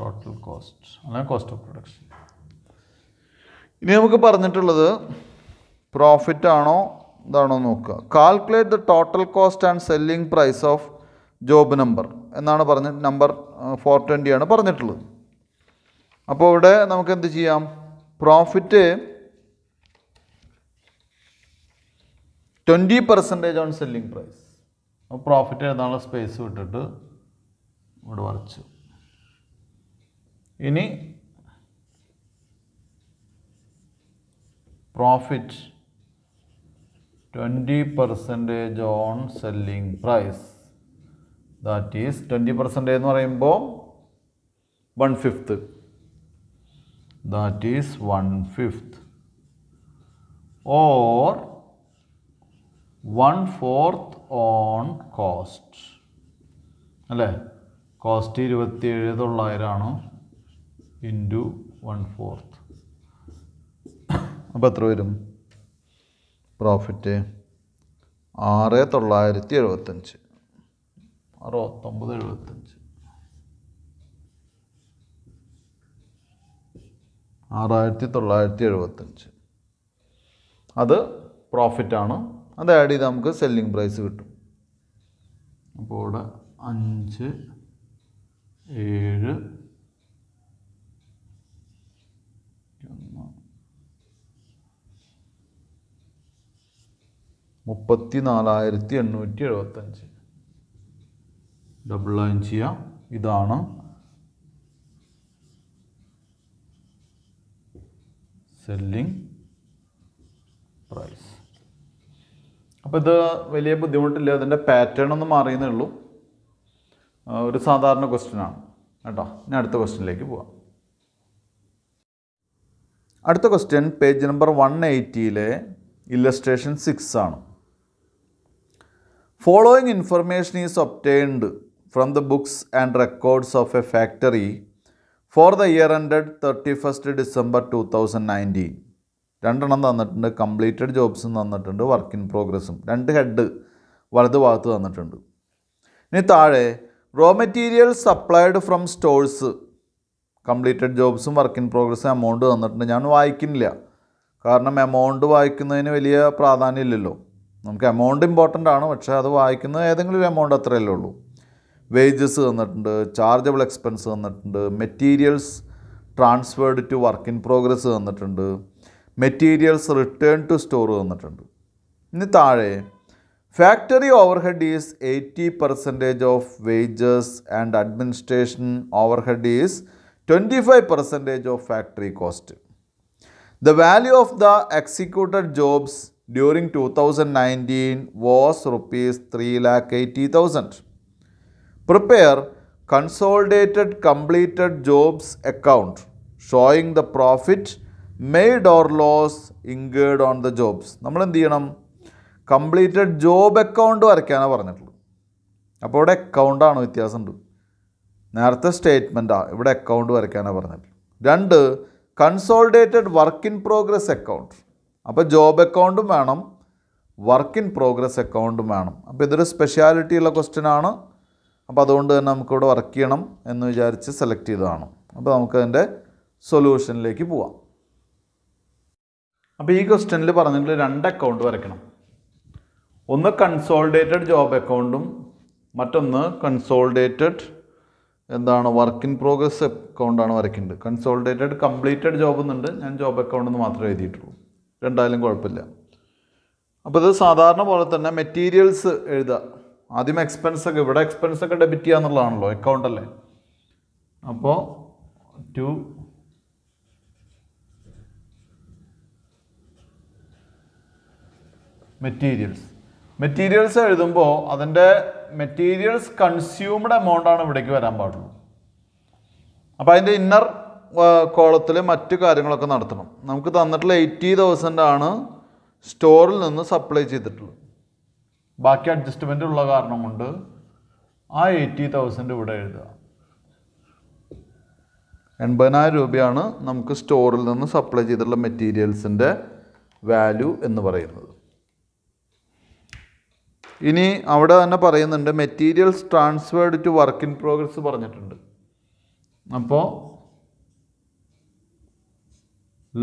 ടോട്ടൽ കോസ്റ്റ് അല്ലെങ്കിൽ കോസ്റ്റ് ഓഫ് പ്രൊഡക്ഷൻ ഇനി നമുക്ക് പറഞ്ഞിട്ടുള്ളത് പ്രോഫിറ്റ് ആണോ ഇതാണോ നോക്കുക calculate the total cost and selling price of job number എന്നാണ് പറഞ്ഞ നമ്പർ ഫോർ ട്വൻറ്റിയാണ് പറഞ്ഞിട്ടുള്ളത് അപ്പോൾ ഇവിടെ നമുക്ക് എന്ത് ചെയ്യാം profit twenty percentage on selling price അപ്പോൾ പ്രോഫിറ്റ് എഴുതാനുള്ള സ്പേസ് വിട്ടിട്ട് ഇവിടെ വരച്ചു ഇനി profit twenty percentage on selling price that is twenty percentage എന്ന് പറയുമ്പോൾ one fifth that is one fifth or one fourth on cost അല്ലേ കോസ്റ്റ് ഇരുപത്തിയേഴ് തൊള്ളായിരമാണ് ഇൻറ്റു വൺ ഫോർത്ത് അപ്പോൾ എത്ര വരും പ്രോഫിറ്റ് ആറ് തൊള്ളായിരത്തി എഴുപത്തഞ്ച് അറുപത്തൊമ്പത് എഴുപത്തഞ്ച് ആറായിരത്തി തൊള്ളായിരത്തി എഴുപത്തഞ്ച് അത് പ്രോഫിറ്റാണ് അത് ആഡ് ചെയ്ത് നമുക്ക് സെല്ലിംഗ് പ്രൈസ് കിട്ടും അപ്പോൾ ഇവിടെ അഞ്ച് ഏഴ് മുപ്പത്തി നാലായിരത്തി എണ്ണൂറ്റി എഴുപത്തഞ്ച് ഡബിൾ ലൈൻ ചെയ്യാം ഇതാണ് സെല്ലിങ് പ്രൈസ് അപ്പോൾ ഇത് വലിയ ബുദ്ധിമുട്ടില്ല അതിൻ്റെ പാറ്റേൺ ഒന്ന് മാറിയെന്നേ ഉള്ളൂ ഒരു സാധാരണ ക്വസ്റ്റ്യനാണ് കേട്ടോ ഇനി അടുത്ത ക്വസ്റ്റ്യനിലേക്ക് പോവാം അടുത്ത ക്വസ്റ്റ്യൻ പേജ് നമ്പർ വൺ എയ്റ്റിയിലെ ഇല്ലസ്ട്രേഷൻ സിക്സ് ആണ് following information is obtained from the books and records of a factory for the year ended thirty first December two thousand nineteen രണ്ടെണ്ണം തന്നിട്ടുണ്ട് കംപ്ലീറ്റഡ് ജോബ്സും തന്നിട്ടുണ്ട് വർക്ക് ഇൻ പ്രോഗ്രസ്സും രണ്ട് ഹെഡ് വലത് ഭാഗത്ത് തന്നിട്ടുണ്ട് ഇനി താഴെ raw material supplied from stores completed ജോബ്സും വർക്ക് ഇൻ പ്രോഗ്രസ്സും എമൗണ്ട് തന്നിട്ടുണ്ട് ഞാൻ വായിക്കുന്നില്ല കാരണം എമൗണ്ട് വായിക്കുന്നതിന് വലിയ പ്രാധാന്യമില്ലല്ലോ നമുക്ക് എമൗണ്ട് ഇമ്പോർട്ടൻ്റ് ആണ് പക്ഷേ അത് വായിക്കുന്നത് ഏതെങ്കിലും ഒരു എമൗണ്ട് അത്രയല്ലേ ഉള്ളൂ വേജസ് തന്നിട്ടുണ്ട് ചാർജബിൾ എക്സ്പെൻസ് തന്നിട്ടുണ്ട് materials transferred to work in progress തന്നിട്ടുണ്ട് മെറ്റീരിയൽസ് റിട്ടേൺ ടു സ്റ്റോർ തന്നിട്ടുണ്ട് ഇനി താഴെ factory overhead is eighty percentage of wages and administration overhead is twenty five percentage of factory cost the value of the executed jobs during two thousand nineteen was rupees three lakh eighty thousand prepare consolidated completed jobs account showing the profit made or loss incurred on the jobs നമ്മൾ എന്ത് ചെയ്യണം കംപ്ലീറ്റഡ് ജോബ് അക്കൗണ്ട് വരയ്ക്കാനാണ് പറഞ്ഞിട്ടുള്ളത് അപ്പോൾ ഇവിടെ അക്കൗണ്ടാണ് വ്യത്യാസമുണ്ട് നേരത്തെ സ്റ്റേറ്റ്മെൻറ്റാണ് ഇവിടെ അക്കൗണ്ട് വരയ്ക്കാനാണ് പറഞ്ഞിട്ടുള്ളത് രണ്ട് consolidated work in progress account അപ്പോൾ ജോബ് അക്കൗണ്ടും വേണം വർക്ക് ഇൻ പ്രോഗ്രസ് അക്കൗണ്ടും വേണം അപ്പോൾ ഇതൊരു സ്പെഷ്യാലിറ്റിയുള്ള ക്വസ്റ്റ്യൻ ആണ് അപ്പോൾ അതുകൊണ്ട് തന്നെ നമുക്കിവിടെ വർക്ക് ചെയ്യണം എന്ന് വിചാരിച്ച് സെലക്ട് ചെയ്തതാണ് അപ്പോൾ നമുക്കതിൻ്റെ സൊല്യൂഷനിലേക്ക് പോവാം അപ്പോൾ ഈ ക്വസ്റ്റ്യനിൽ പറഞ്ഞിട്ടുള്ള രണ്ട് അക്കൗണ്ട് വരയ്ക്കണം ഒന്ന് കൺസോൾഡേറ്റഡ് ജോബ് അക്കൗണ്ടും മറ്റൊന്ന് കൺസോൾഡേറ്റഡ് എന്താണ് വർക്ക് ഇൻ പ്രോഗ്രസ് അക്കൗണ്ടാണ് വരയ്ക്കേണ്ടത് കൺസോൾഡേറ്റഡ് കംപ്ലീറ്റഡ് ജോബ് എന്നുണ്ട് ഞാൻ ജോബ് അക്കൗണ്ട് എന്ന് മാത്രമേ എഴുതിയിട്ടുള്ളൂ രണ്ടായാലും കുഴപ്പമില്ല അപ്പോൾ ഇത് സാധാരണ പോലെ തന്നെ മെറ്റീരിയൽസ് എഴുതുക ആദ്യം എക്സ്പെൻസ് ഒക്കെ ഇവിടെ എക്സ്പെൻസ് ഒക്കെ ഡെബിറ്റ് ചെയ്യുക എന്നുള്ളതാണല്ലോ അക്കൗണ്ട് അല്ലേ അപ്പോൾ ടു മെറ്റീരിയൽസ് മെറ്റീരിയൽസ് എഴുതുമ്പോൾ അതിൻ്റെ മെറ്റീരിയൽസ് കൺസ്യൂംഡ് എമൗണ്ടാണ് ഇവിടേക്ക് വരാൻ പാടുള്ളൂ അപ്പോൾ അതിൻ്റെ ഇന്നർ കോളത്തിൽ മറ്റു കാര്യങ്ങളൊക്കെ നടത്തണം നമുക്ക് തന്നിട്ടുള്ള എയ്റ്റി തൗസൻഡാണ് ആണ് സ്റ്റോറിൽ നിന്ന് സപ്ലൈ ചെയ്തിട്ടുള്ളത് ബാക്കി അഡ്ജസ്റ്റ്മെൻ്റ് ഉള്ള കാരണം കൊണ്ട് ആ എയ്റ്റി തൗസൻഡ് ഇവിടെ എഴുതുക എൺപതിനായിരം രൂപയാണ് നമുക്ക് സ്റ്റോറിൽ നിന്ന് സപ്ലൈ ചെയ്തിട്ടുള്ള മെറ്റീരിയൽസിൻ്റെ വാല്യൂ എന്ന് പറയുന്നത് ഇനി അവിടെ തന്നെ പറയുന്നുണ്ട് materials transferred to work in progress പറഞ്ഞിട്ടുണ്ട് അപ്പോൾ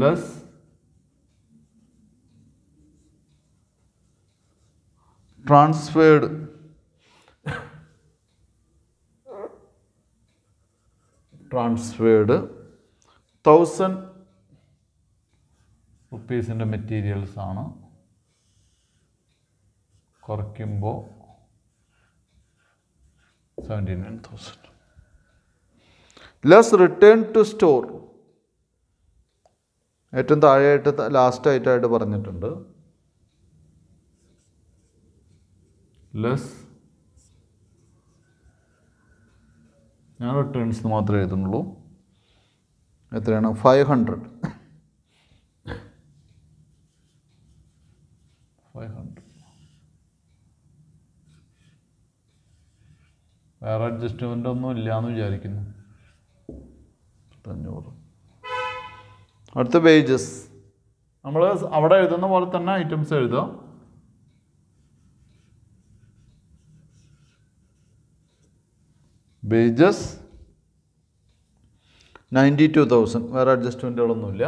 ലെസ് ട്രാൻസ്ഫേർഡ് ട്രാൻസ്ഫേർഡ് തൗസൻഡ് റുപ്പീസിൻ്റെ മെറ്റീരിയൽസ് ആണ് കുറയ്ക്കുമ്പോൾ seventy nine thousand less return to store ഏറ്റവും താഴെയായിട്ട് ലാസ്റ്റ് ലാസ്റ്റായിട്ടായിട്ട് പറഞ്ഞിട്ടുണ്ട് ലെസ് ഞാൻ റിട്ടേൺസ് മാത്രമേ എഴുതുന്നുള്ളൂ എത്രയാണ് ഫൈവ് ഹൺഡ്രഡ് ഫൈവ് ഹൺഡ്രഡ് വേറെ അഡ്ജസ്റ്റ്മെൻ്റ് ഒന്നും ഇല്ല എന്ന് വിചാരിക്കുന്നു അഞ്ഞൂറ് അടുത്ത പേജസ് നമ്മൾ അവിടെ എഴുതുന്ന പോലെ തന്നെ ഐറ്റംസ് എഴുതാം ബേജസ് നയൻറ്റി ടു തൗസൻഡ് വേറെ അഡ്ജസ്റ്റ്മെൻറ്റുകളൊന്നുമില്ല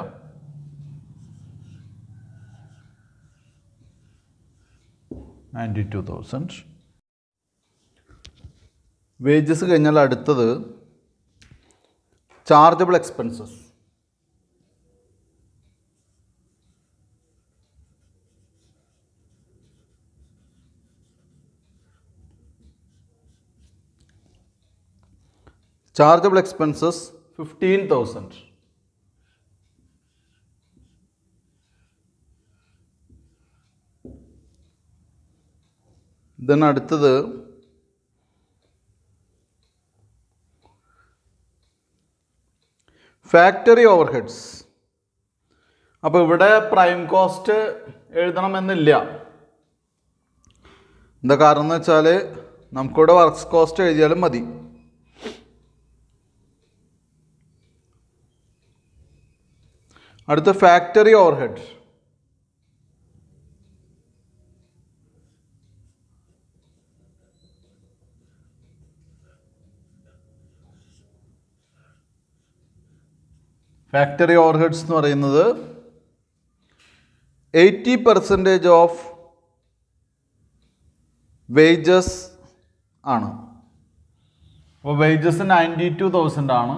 നയൻറ്റി ടു തൗസൻഡ് വേജസ് കഴിഞ്ഞാൽ അടുത്തത് chargeable expenses chargeable expenses fifteen thousand then അടുത്തത് ഫാക്ടറി ഓവർ ഹെഡ്സ് അപ്പോൾ ഇവിടെ പ്രൈം കോസ്റ്റ് എഴുതണമെന്നില്ല എന്താ കാരണം എന്ന് വെച്ചാൽ നമുക്കിവിടെ വർക്ക്സ് കോസ്റ്റ് എഴുതിയാലും മതി അടുത്ത ഫാക്ടറി ഓവർഹെഡ് ഫാക്ടറി ഓവർഹെഡ്സ് എന്ന് പറയുന്നത് എയ്റ്റി പെർസെൻറ്റേജ് ഓഫ് വേജസ് ആണ് അപ്പോൾ വേജസ് നയൻറ്റി ടു തൗസൻഡ് ആണ്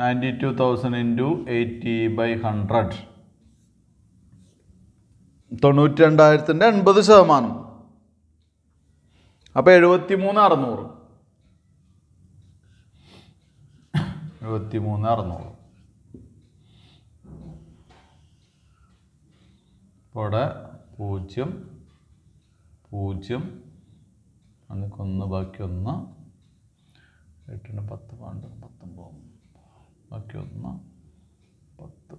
ninety two thousand into eighty by hundred തൊണ്ണൂറ്റി രണ്ടായിരത്തിൻ്റെ എൺപത് ശതമാനം അപ്പോൾ എഴുപത്തി മൂന്ന് അറുന്നൂറ് എഴുപത്തി മൂന്ന് അറുന്നൂറ് അപ്പോൾ ഇവിടെ പൂജ്യം പൂജ്യം നമുക്കൊന്ന് ബാക്കി ഒന്ന് എട്ടിന് പത്ത് പണ്ട് പത്തൊമ്പത് ബാക്കി ഒന്ന് പത്ത്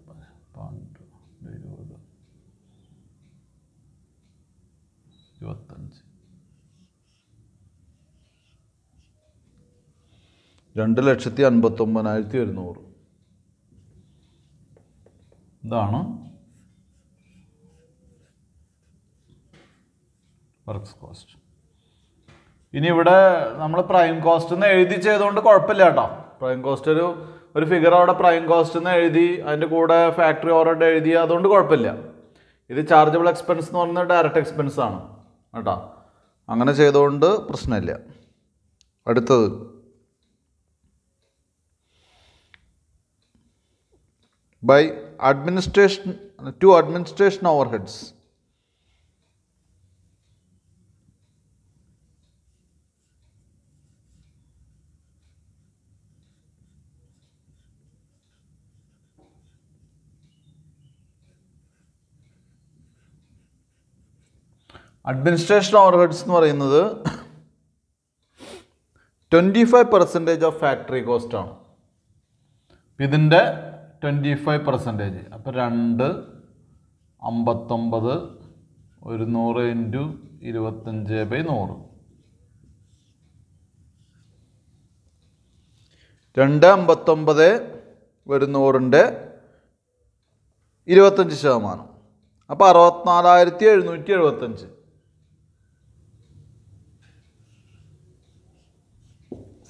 പന്ത്രണ്ട് ഇരുപത് ഇരുപത്തഞ്ച് രണ്ട് ലക്ഷത്തി അൻപത്തൊമ്പതിനായിരത്തി ഒരുന്നൂറ് ഇതാണ് വർക്ക്സ് കോസ്റ്റ് ഇനി ഇവിടെ നമ്മൾ പ്രൈം കോസ്റ്റ് എന്ന് എഴുതി ചെയ്തുകൊണ്ട് കുഴപ്പമില്ല കേട്ടോ പ്രൈം കോസ്റ്റ് ഒരു ഒരു ഫിഗർ അവിടെ പ്രൈം കോസ്റ്റ് എന്ന് എഴുതി അതിൻ്റെ കൂടെ ഫാക്ടറി ഓർഡർ എഴുതി അതുകൊണ്ട് കുഴപ്പമില്ല ഇത് ചാർജബിൾ എക്സ്പെൻസ് എന്ന് പറയുന്നത് ഡയറക്റ്റ് എക്സ്പെൻസ് ആണ് കേട്ടോ അങ്ങനെ ചെയ്തുകൊണ്ട് പ്രശ്നമില്ല അടുത്തത് by administration to administration overheads administration overheads എന്ന് പറയുന്നത് twenty five percentage of factory കോസ്റ്റാണ് ഇതിൻ്റെ ട്വൻറ്റി ഫൈവ് പെർസെൻറ്റേജ് അപ്പോൾ രണ്ട് അമ്പത്തൊമ്പത് ഒരു നൂറ് ഇൻറ്റു ഇരുപത്തഞ്ച് ബൈ നൂറ് രണ്ട് അമ്പത്തൊമ്പത് ഒരു നൂറിൻ്റെ ഇരുപത്തഞ്ച് ശതമാനം അപ്പോൾ അറുപത്തിനാലായിരത്തി എഴുന്നൂറ്റി എഴുപത്തഞ്ച്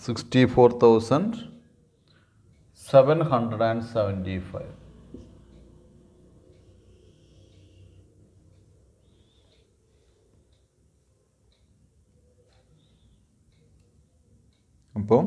64,775. അപ്പോൾ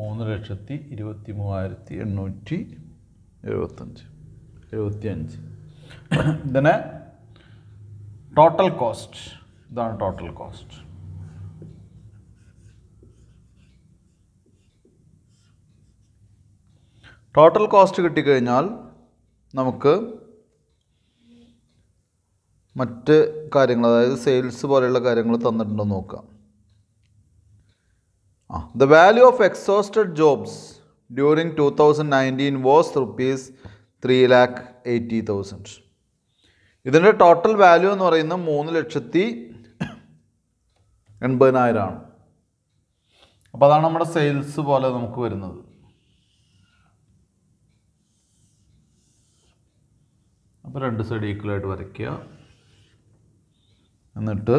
മൂന്ന് ലക്ഷത്തി ഇരുപത്തി മൂവായിരത്തി എണ്ണൂറ്റി എഴുപത്തഞ്ച് എഴുപത്തി അഞ്ച് ഇതിന് ടോട്ടൽ കോസ്റ്റ് ഇതാണ് ടോട്ടൽ കോസ്റ്റ് ടോട്ടൽ കോസ്റ്റ് കിട്ടിക്കഴിഞ്ഞാൽ നമുക്ക് മറ്റ് കാര്യങ്ങൾ അതായത് സെയിൽസ് പോലെയുള്ള കാര്യങ്ങൾ തന്നിട്ടുണ്ടോ നോക്കാം ആ the value of exhausted jobs during two thousand nineteen was rupees three lakh eighty thousand ഇതിൻ്റെ ടോട്ടൽ വാല്യൂ എന്ന് പറയുന്നത് മൂന്ന് ലക്ഷത്തി എൺപതിനായിരമാണ് അപ്പോൾ അതാണ് നമ്മുടെ സെയിൽസ് പോലെ നമുക്ക് വരുന്നത് അപ്പോൾ രണ്ട് സൈഡ് ഈക്വലായിട്ട് വരയ്ക്കുക എന്നിട്ട്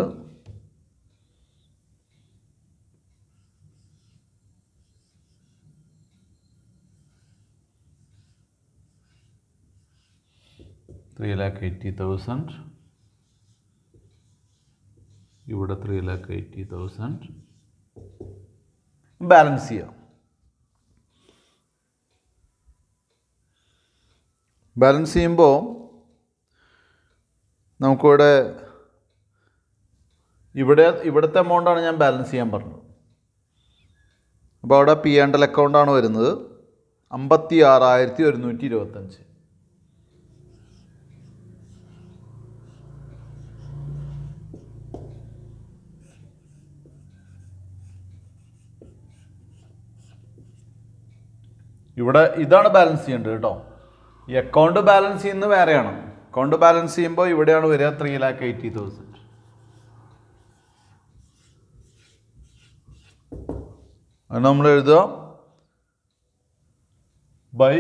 ത്രീ ലാക്ക് എയ്റ്റി തൗസൻഡ് ഇവിടെ three lakh eighty thousand balance ചെയ്യാം ബാലൻസ് ചെയ്യുമ്പോൾ നമുക്കിവിടെ ഇവിടെ ഇവിടുത്തെ എമൗണ്ടാണ് ഞാൻ ബാലൻസ് ചെയ്യാൻ പറഞ്ഞത് അപ്പോൾ അവിടെ പി ആൻഡൽ അക്കൗണ്ടാണ് വരുന്നത് അമ്പത്തി ആറായിരത്തി ഒരുന്നൂറ്റി ഇരുപത്തഞ്ച് ഇവിടെ ഇതാണ് ബാലൻസ് ചെയ്യേണ്ടത് കേട്ടോ ഈ അക്കൗണ്ട് ബാലൻസ് ചെയ്യുന്ന വേറെയാണ് അക്കൗണ്ട് ബാലൻസ് ചെയ്യുമ്പോൾ ഇവിടെയാണ് വരിക ത്രീ ലാക്ക് എയ്റ്റി തൗസൻഡ് അത് നമ്മൾ എഴുതുക ബൈ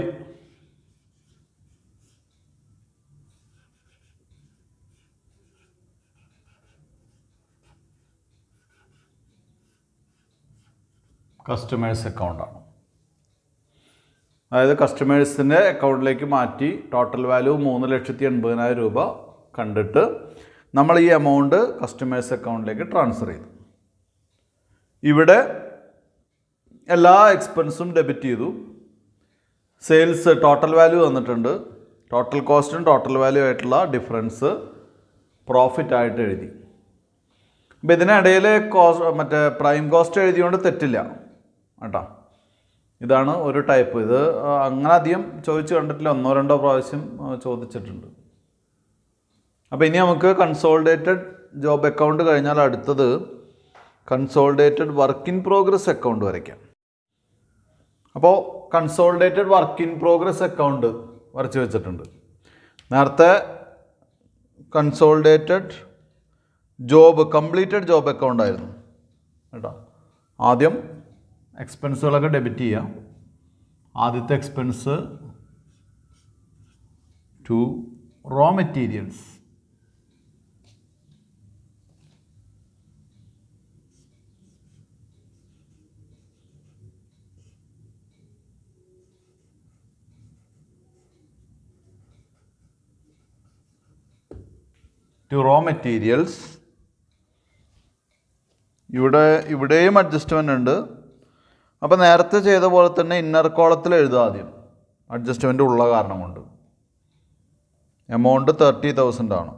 കസ്റ്റമേഴ്സ് അക്കൗണ്ടാണ് അതായത് കസ്റ്റമേഴ്സിൻ്റെ അക്കൗണ്ടിലേക്ക് മാറ്റി ടോട്ടൽ വാല്യൂ മൂന്ന് ലക്ഷത്തി എൺപതിനായിരം രൂപ കണ്ടിട്ട് നമ്മൾ ഈ എമൗണ്ട് കസ്റ്റമേഴ്സ് അക്കൗണ്ടിലേക്ക് ട്രാൻസ്ഫർ ചെയ്തു ഇവിടെ എല്ലാ എക്സ്പെൻസും ഡെബിറ്റ് ചെയ്തു സെയിൽസ് ടോട്ടൽ വാല്യൂ തന്നിട്ടുണ്ട് ടോട്ടൽ കോസ്റ്റും ടോട്ടൽ വാല്യൂ ആയിട്ടുള്ള ഡിഫറൻസ് പ്രോഫിറ്റ് ആയിട്ട് എഴുതി അപ്പോൾ ഇതിനിടയിൽ കോസ്റ്റ് മറ്റേ പ്രൈം കോസ്റ്റ് എഴുതിയോണ്ട് തെറ്റില്ല കേട്ടോ ഇതാണ് ഒരു ടൈപ്പ് ഇത് അങ്ങനെ അധികം ചോദിച്ചു കണ്ടിട്ടില്ല ഒന്നോ രണ്ടോ പ്രാവശ്യം ചോദിച്ചിട്ടുണ്ട് അപ്പോൾ ഇനി നമുക്ക് കൺസോൾഡേറ്റഡ് ജോബ് അക്കൗണ്ട് കഴിഞ്ഞാൽ അടുത്തത് consolidated work in progress account വരയ്ക്കാം അപ്പോൾ consolidated work in progress account വരച്ച് വെച്ചിട്ടുണ്ട് നേരത്തെ consolidated job completed job account ആയിരുന്നു കേട്ടോ ആദ്യം എക്സ്പെൻസുകളൊക്കെ ഡെബിറ്റ് ചെയ്യാം ആദ്യത്തെ expense to raw materials to raw materials ഇവിടെ ഇവിടെയും അഡ്ജസ്റ്റ്മെൻ്റ് ഉണ്ട് അപ്പോൾ നേരത്തെ ചെയ്ത പോലെ തന്നെ ഇന്നർ കോളത്തിൽ എഴുതുക ആദ്യം അഡ്ജസ്റ്റ്മെൻ്റ് ഉള്ള കാരണം കൊണ്ട് എമൗണ്ട് തേർട്ടി തൗസൻഡ് ആണ്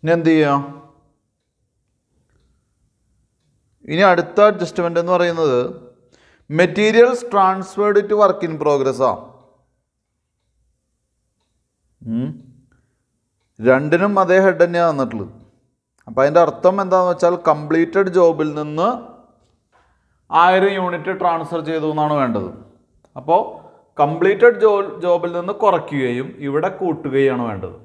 ഇനി എന്ത് ചെയ്യാം ഇനി അടുത്ത അഡ്ജസ്റ്റ്മെൻ്റ് എന്ന് പറയുന്നത് materials transferred to work in പ്രോഗ്രസ്സാണ് രണ്ടിനും അതേ ഹെഡ് തന്നെയാണ് വന്നിട്ടുള്ളത് അപ്പോൾ അതിൻ്റെ അർത്ഥം എന്താണെന്ന് വെച്ചാൽ കംപ്ലീറ്റഡ് ജോബിൽ നിന്ന് ആയിരം യൂണിറ്റ് ട്രാൻസ്ഫർ ചെയ്തു എന്നാണ് വേണ്ടത് അപ്പോൾ കംപ്ലീറ്റഡ് ജോ ജോബിൽ നിന്ന് കുറയ്ക്കുകയും ഇവിടെ കൂട്ടുകയാണ് വേണ്ടത്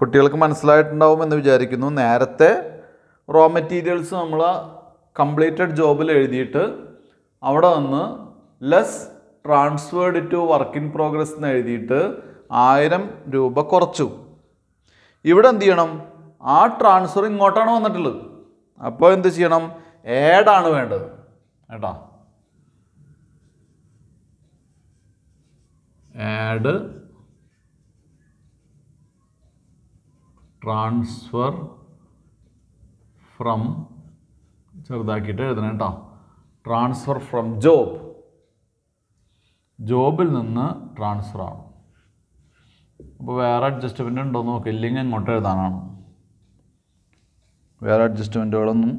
കുട്ടികൾക്ക് മനസ്സിലായിട്ടുണ്ടാവും എന്ന് വിചാരിക്കുന്നു നേരത്തെ റോ മെറ്റീരിയൽസ് നമ്മൾ കംപ്ലീറ്റഡ് ജോബിൽ എഴുതിയിട്ട് അവിടെ നിന്ന് less transferred to work in progress എന്ന് എഴുതിയിട്ട് ആയിരം രൂപ കുറച്ചു ഇവിടെ എന്ത് ചെയ്യണം ആ ട്രാൻസ്ഫർ ഇങ്ങോട്ടാണ് വന്നിട്ടുള്ളത് അപ്പോൾ എന്ത് ചെയ്യണം ഏടാണ് വേണ്ടത് കേട്ടോ ആഡ് ട്രാൻസ്ഫർ ഫ്രം ചെറുതാക്കിയിട്ട് എഴുതണം കേട്ടോ ട്രാൻസ്ഫർ ഫ്രം ജോബ് ജോബിൽ നിന്ന് ട്രാൻസ്ഫർ ആണ് അപ്പോൾ വേറെ അഡ്ജസ്റ്റ്മെൻ്റ് ഉണ്ടോ എന്ന് നോക്കുക ഇല്ലെങ്കിൽ അങ്ങോട്ട് എഴുതാനാണ് വേറെ അഡ്ജസ്റ്റ്മെൻറ്റുകളൊന്നും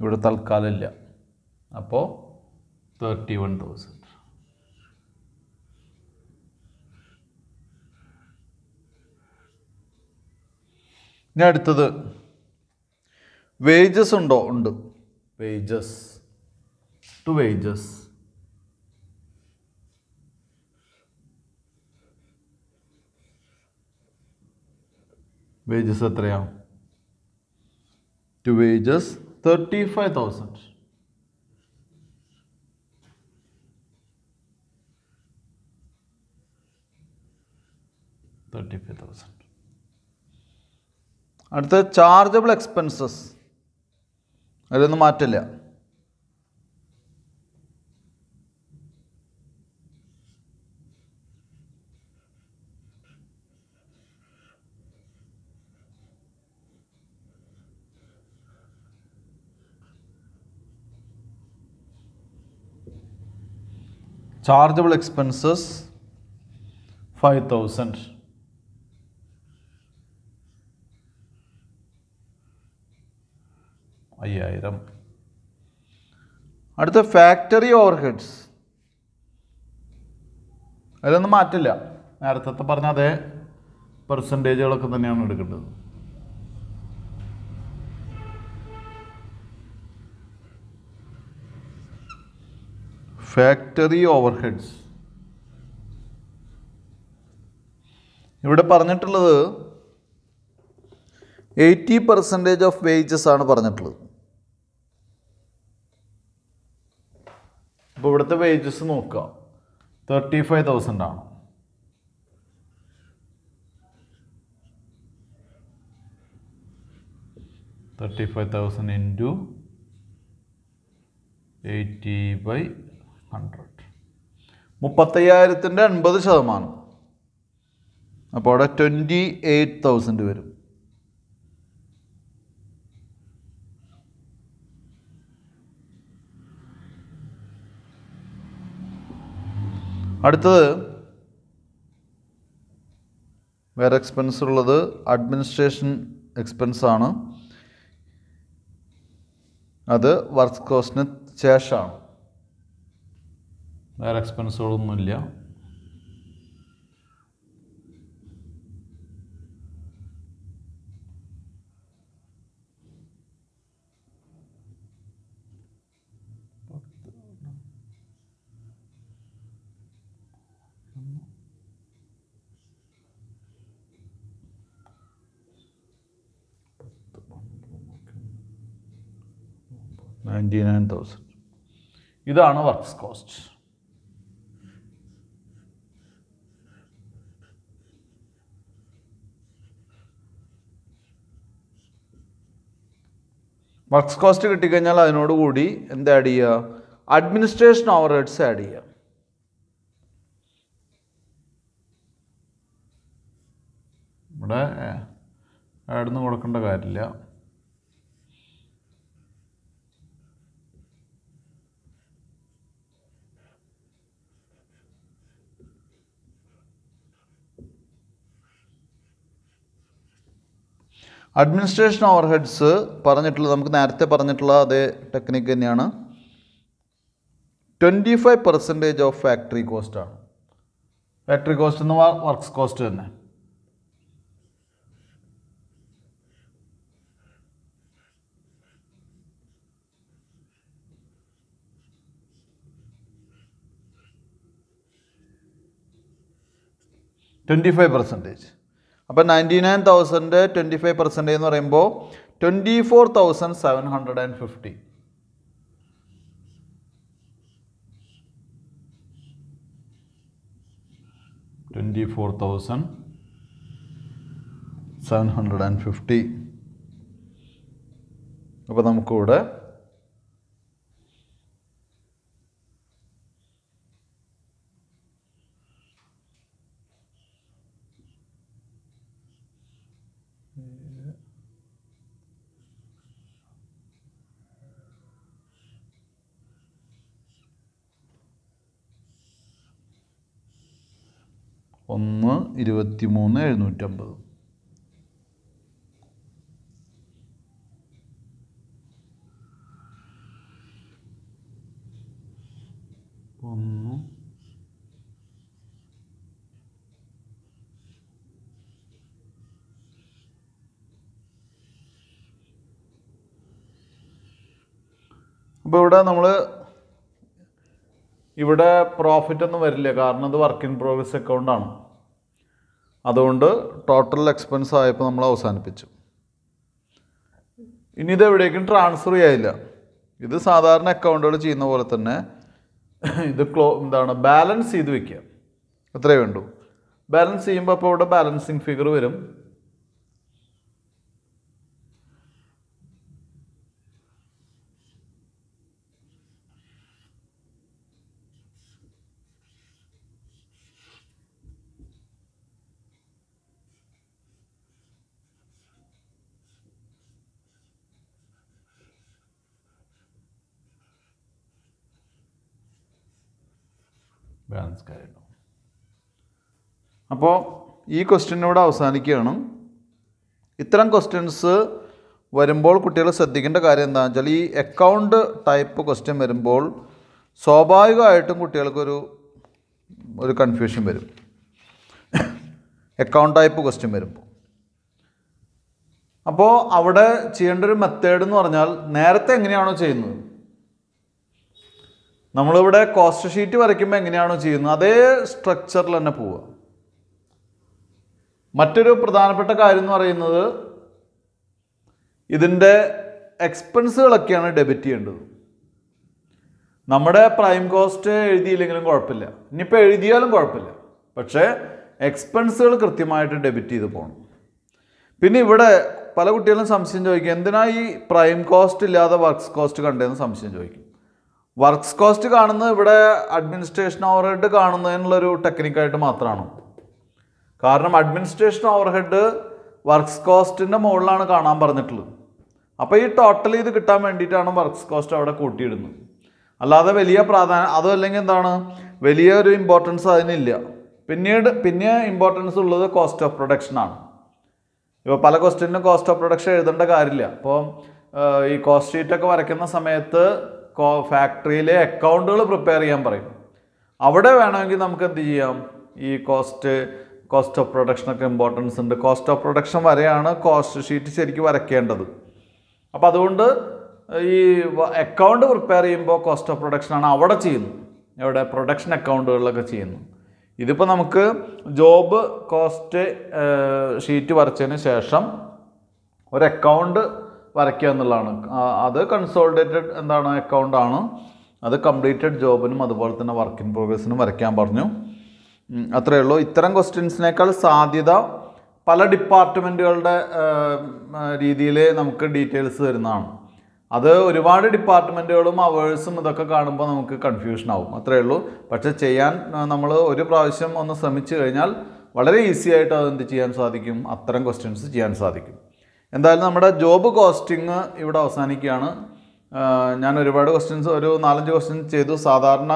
ഇവിടെ തൽക്കാലമില്ല അപ്പോൾ തേർട്ടി വൺ തൗസൻഡ് ഇനി അടുത്തത് വേജസ് ഉണ്ടോ ഉണ്ട് വേജസ് ടു വേജസ് വേജസ് എത്രയാ to wages thirty five thousand thirty five thousand അടുത്ത ചാർജബിൾ എക്സ്പെൻസസ് അതൊന്നും മാറ്റില്ല ചാർജബിൾ എക്സ്പെൻസസ് ഫൈവ് തൗസൻഡ് അയ്യായിരം അടുത്ത ഫാക്ടറി ഓവർഹെഡ്സ് അതിലൊന്നും മാറ്റില്ല നേരത്തെ പറഞ്ഞ അതേ പെർസെൻറ്റേജുകളൊക്കെ തന്നെയാണ് എടുക്കേണ്ടത് ഫാക്ടറി ഓവർഹെഡ്സ് ഇവിടെ പറഞ്ഞിട്ടുള്ളത് എയ്റ്റി പെർസെൻറ്റേജ് ഓഫ് വേജസ് ആണ് പറഞ്ഞിട്ടുള്ളത് അപ്പോൾ ഇവിടുത്തെ വേജസ് നോക്കാം തേർട്ടി ഫൈവ് തൗസൻഡ് ആണ് thirty five thousand into eighty by hundred മുപ്പത്തയ്യായിരത്തിൻ്റെ അൻപത് ശതമാനം അപ്പോൾ അവിടെ ട്വൻറ്റി എയ്റ്റ് തൗസൻഡ് വരും അടുത്തത് വേറെ എക്സ്പെൻസ് ഉള്ളത് അഡ്മിനിസ്ട്രേഷൻ എക്സ്പെൻസ് ആണ് അത് വർക്ക് കോസ്റ്റിന് ശേഷമാണ് വേറെ എക്സ്പെൻസുകളൊന്നുമില്ല നയൻറ്റി നയൻ തൗസൻഡ് ഇതാണ് വർക്ക്സ് കോസ്റ്റ് വർക്ക്സ് കോസ്റ്റ് കിട്ടിക്കഴിഞ്ഞാൽ അതിനോടുകൂടി എന്ത് ആഡ് ചെയ്യുക അഡ്മിനിസ്ട്രേഷൻ ഓവർ ഹെഡ്സ് ആഡ് ചെയ്യുക ഇവിടെ ആഡൊന്നും കൊടുക്കേണ്ട കാര്യമില്ല അഡ്മിനിസ്ട്രേഷൻ ഓവർ ഹെഡ്സ് പറഞ്ഞിട്ടുള്ള നമുക്ക് നേരത്തെ പറഞ്ഞിട്ടുള്ള അതേ ടെക്നിക്ക് തന്നെയാണ് twenty five percentage of factory കോസ്റ്റാണ് ഫാക്ടറി കോസ്റ്റ് എന്ന് വർക്ക്സ് കോസ്റ്റ് തന്നെ ട്വൻറ്റി ഫൈവ് പെർസെൻറ്റേജ് അപ്പം ninety nine thousand twenty five percentage എന്ന് പറയുമ്പോൾ twenty four thousand seven hundred and fifty twenty four thousand seven hundred and fifty അപ്പോൾ നമുക്കിവിടെ ഒന്ന് ഇരുപത്തി മൂന്ന് എഴുന്നൂറ്റമ്പത് ഒന്ന് അപ്പോൾ ഇവിടെ നമ്മൾ ഇവിടെ പ്രോഫിറ്റ് ഒന്നും വരില്ല കാരണം ഇത് വർക്ക് ഇൻ പ്രോഗ്രസ് അക്കൗണ്ടാണ് അതുകൊണ്ട് ടോട്ടൽ എക്സ്പെൻസ് ആയപ്പോൾ നമ്മൾ അവസാനിപ്പിച്ചു ഇനി ഇത് എവിടേക്കും ട്രാൻസ്ഫർ ചെയ്യാതില്ല ഇത് സാധാരണ അക്കൗണ്ടുകൾ ചെയ്യുന്ന പോലെ തന്നെ ഇത് ക്ലോ എന്താണ് ബാലൻസ് ചെയ്ത് വെക്കുക അത്രേ വേണ്ടു ബാലൻസ് ചെയ്യുമ്പോൾ അപ്പോൾ ഇവിടെ ബാലൻസിങ് ഫിഗർ വരും ബാലൻസ് കാര്യം അപ്പോൾ ഈ ക്വസ്റ്റ്യനോട് അവസാനിക്കുകയാണ് ഇത്തരം ക്വസ്റ്റ്യൻസ് വരുമ്പോൾ കുട്ടികൾ ശ്രദ്ധിക്കേണ്ട കാര്യം എന്താണെന്ന് വെച്ചാൽ ഈ അക്കൗണ്ട് ടൈപ്പ് ക്വസ്റ്റ്യൻ വരുമ്പോൾ സ്വാഭാവികമായിട്ടും കുട്ടികൾക്കൊരു ഒരു കൺഫ്യൂഷൻ വരും അക്കൗണ്ട് ടൈപ്പ് ക്വസ്റ്റ്യൻ വരുമ്പോൾ അപ്പോൾ അവിടെ ചെയ്യേണ്ട ഒരു മെത്തേഡ് എന്ന് പറഞ്ഞാൽ നേരത്തെ എങ്ങനെയാണോ ചെയ്യുന്നത് നമ്മളിവിടെ കോസ്റ്റ് ഷീറ്റ് വരയ്ക്കുമ്പോൾ എങ്ങനെയാണോ ചെയ്യുന്നത് അതേ സ്ട്രക്ചറിൽ തന്നെ പോവുക മറ്റൊരു പ്രധാനപ്പെട്ട കാര്യം എന്ന് പറയുന്നത് ഇതിൻ്റെ എക്സ്പെൻസുകളൊക്കെയാണ് ഡെബിറ്റ് ചെയ്യേണ്ടത് നമ്മുടെ പ്രൈം കോസ്റ്റ് എഴുതിയില്ലെങ്കിലും കുഴപ്പമില്ല ഇനിയിപ്പോൾ എഴുതിയാലും കുഴപ്പമില്ല പക്ഷേ എക്സ്പെൻസുകൾ കൃത്യമായിട്ട് ഡെബിറ്റ് ചെയ്ത് പോകണം പിന്നെ ഇവിടെ പല കുട്ടികളും സംശയം ചോദിക്കും എന്തിനാ ഈ പ്രൈം കോസ്റ്റ് ഇല്ലാതെ വർക്ക്സ് കോസ്റ്റ് കണ്ടതെന്ന് സംശയം ചോദിക്കും വർക്ക്സ് കോസ്റ്റ് കാണുന്നത് ഇവിടെ അഡ്മിനിസ്ട്രേഷൻ ഓവർഹെഡ് കാണുന്നതിനുള്ളൊരു ടെക്നിക്കായിട്ട് മാത്രമാണ് കാരണം അഡ്മിനിസ്ട്രേഷൻ ഓവർഹെഡ് വർക്ക്സ് കോസ്റ്റിൻ്റെ മുകളിലാണ് കാണാൻ പറഞ്ഞിട്ടുള്ളത് അപ്പോൾ ഈ ടോട്ടൽ ഇത് കിട്ടാൻ വേണ്ടിയിട്ടാണ് വർക്ക്സ് കോസ്റ്റ് അവിടെ കൂട്ടിയിടുന്നത് അല്ലാതെ വലിയ പ്രാധാന്യം അതും അല്ലെങ്കിൽ എന്താണ് വലിയ ഒരു ഇമ്പോർട്ടൻസ് അതിനില്ല പിന്നീട് പിന്നെ ഇമ്പോർട്ടൻസ് ഉള്ളത് കോസ്റ്റ് ഓഫ് പ്രൊഡക്ഷനാണ് ഇപ്പോൾ പല ക്വസ്റ്റ്യനും കോസ്റ്റ് ഓഫ് പ്രൊഡക്ഷൻ എഴുതേണ്ട കാര്യമില്ല അപ്പോൾ ഈ കോസ്റ്റ് ഷീറ്റൊക്കെ വരയ്ക്കുന്ന സമയത്ത് കോ ഫാക്ടറിയിലെ അക്കൗണ്ടുകൾ പ്രിപ്പയർ ചെയ്യാൻ പറയും അവിടെ വേണമെങ്കിൽ നമുക്ക് എന്ത് ചെയ്യാം ഈ കോസ്റ്റ് കോസ്റ്റ് ഓഫ് പ്രൊഡക്ഷനൊക്കെ ഇമ്പോർട്ടൻസ് ഉണ്ട് കോസ്റ്റ് ഓഫ് പ്രൊഡക്ഷൻ വരെയാണ് കോസ്റ്റ് ഷീറ്റ് ശരിക്കും വരയ്ക്കേണ്ടത് അപ്പോൾ അതുകൊണ്ട് ഈ അക്കൗണ്ട് പ്രിപ്പയർ ചെയ്യുമ്പോൾ കോസ്റ്റ് ഓഫ് പ്രൊഡക്ഷനാണ് അവിടെ ചെയ്യുന്നത് എവിടെ പ്രൊഡക്ഷൻ അക്കൗണ്ടുകളിലൊക്കെ ചെയ്യുന്നു ഇതിപ്പോൾ നമുക്ക് ജോബ് കോസ്റ്റ് ഷീറ്റ് വരച്ചതിന് ശേഷം ഒരു അക്കൗണ്ട് വരയ്ക്കുക എന്നുള്ളതാണ് അത് കൺസോൾഡേറ്റഡ് എന്താണ് അക്കൗണ്ടാണ് അത് കംപ്ലീറ്റഡ് ജോബിനും അതുപോലെ തന്നെ വർക്ക് ഇൻ പ്രോഗ്രസ്സിനും വരയ്ക്കാൻ പറഞ്ഞു അത്രയേ ഉള്ളൂ ഇത്തരം ക്വസ്റ്റ്യൻസിനേക്കാൾ സാധ്യത പല ഡിപ്പാർട്ട്മെൻറ്റുകളുടെ രീതിയിൽ നമുക്ക് ഡീറ്റെയിൽസ് തരുന്നതാണ് അത് ഒരുപാട് ഡിപ്പാർട്ട്മെൻറ്റുകളും അവേഴ്സും ഇതൊക്കെ കാണുമ്പോൾ നമുക്ക് കൺഫ്യൂഷൻ ആവും അത്രയേ ഉള്ളൂ പക്ഷേ ചെയ്യാൻ നമ്മൾ ഒരു പ്രാവശ്യം ഒന്ന് ശ്രമിച്ചു കഴിഞ്ഞാൽ വളരെ ഈസി ആയിട്ട് അതെന്ത് ചെയ്യാൻ സാധിക്കും അത്തരം ക്വസ്റ്റ്യൻസ് ചെയ്യാൻ സാധിക്കും എന്തായാലും നമ്മുടെ ജോബ് കോസ്റ്റിംഗ് ഇവിടെ അവസാനിക്കുകയാണ് ഞാൻ ഒരുപാട് ക്വസ്റ്റ്യൻസ് ഒരു നാലഞ്ച് ക്വസ്റ്റ്യൻസ് ചെയ്തു സാധാരണ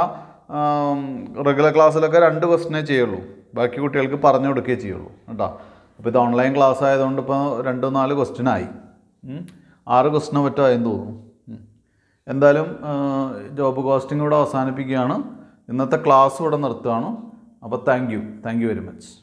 റെഗുലർ ക്ലാസ്സിലൊക്കെ രണ്ട് ക്വസ്റ്റിനേ ചെയ്യുള്ളൂ ബാക്കി കുട്ടികൾക്ക് പറഞ്ഞു കൊടുക്കുകയേ ചെയ്യുള്ളൂ കേട്ടോ അപ്പോൾ ഇത് ഓൺലൈൻ ക്ലാസ് ആയതുകൊണ്ട് ഇപ്പോൾ രണ്ട് നാല് ക്വസ്റ്റ്യനായി ആറ് ക്വസ്റ്റിന് ആയെന്ന് തോന്നുന്നു എന്തായാലും ജോബ് കോസ്റ്റിംഗ് ഇവിടെ അവസാനിപ്പിക്കുകയാണ് ഇന്നത്തെ ക്ലാസ് ഇവിടെ നിർത്തുകയാണ് അപ്പോൾ thank you thank you very much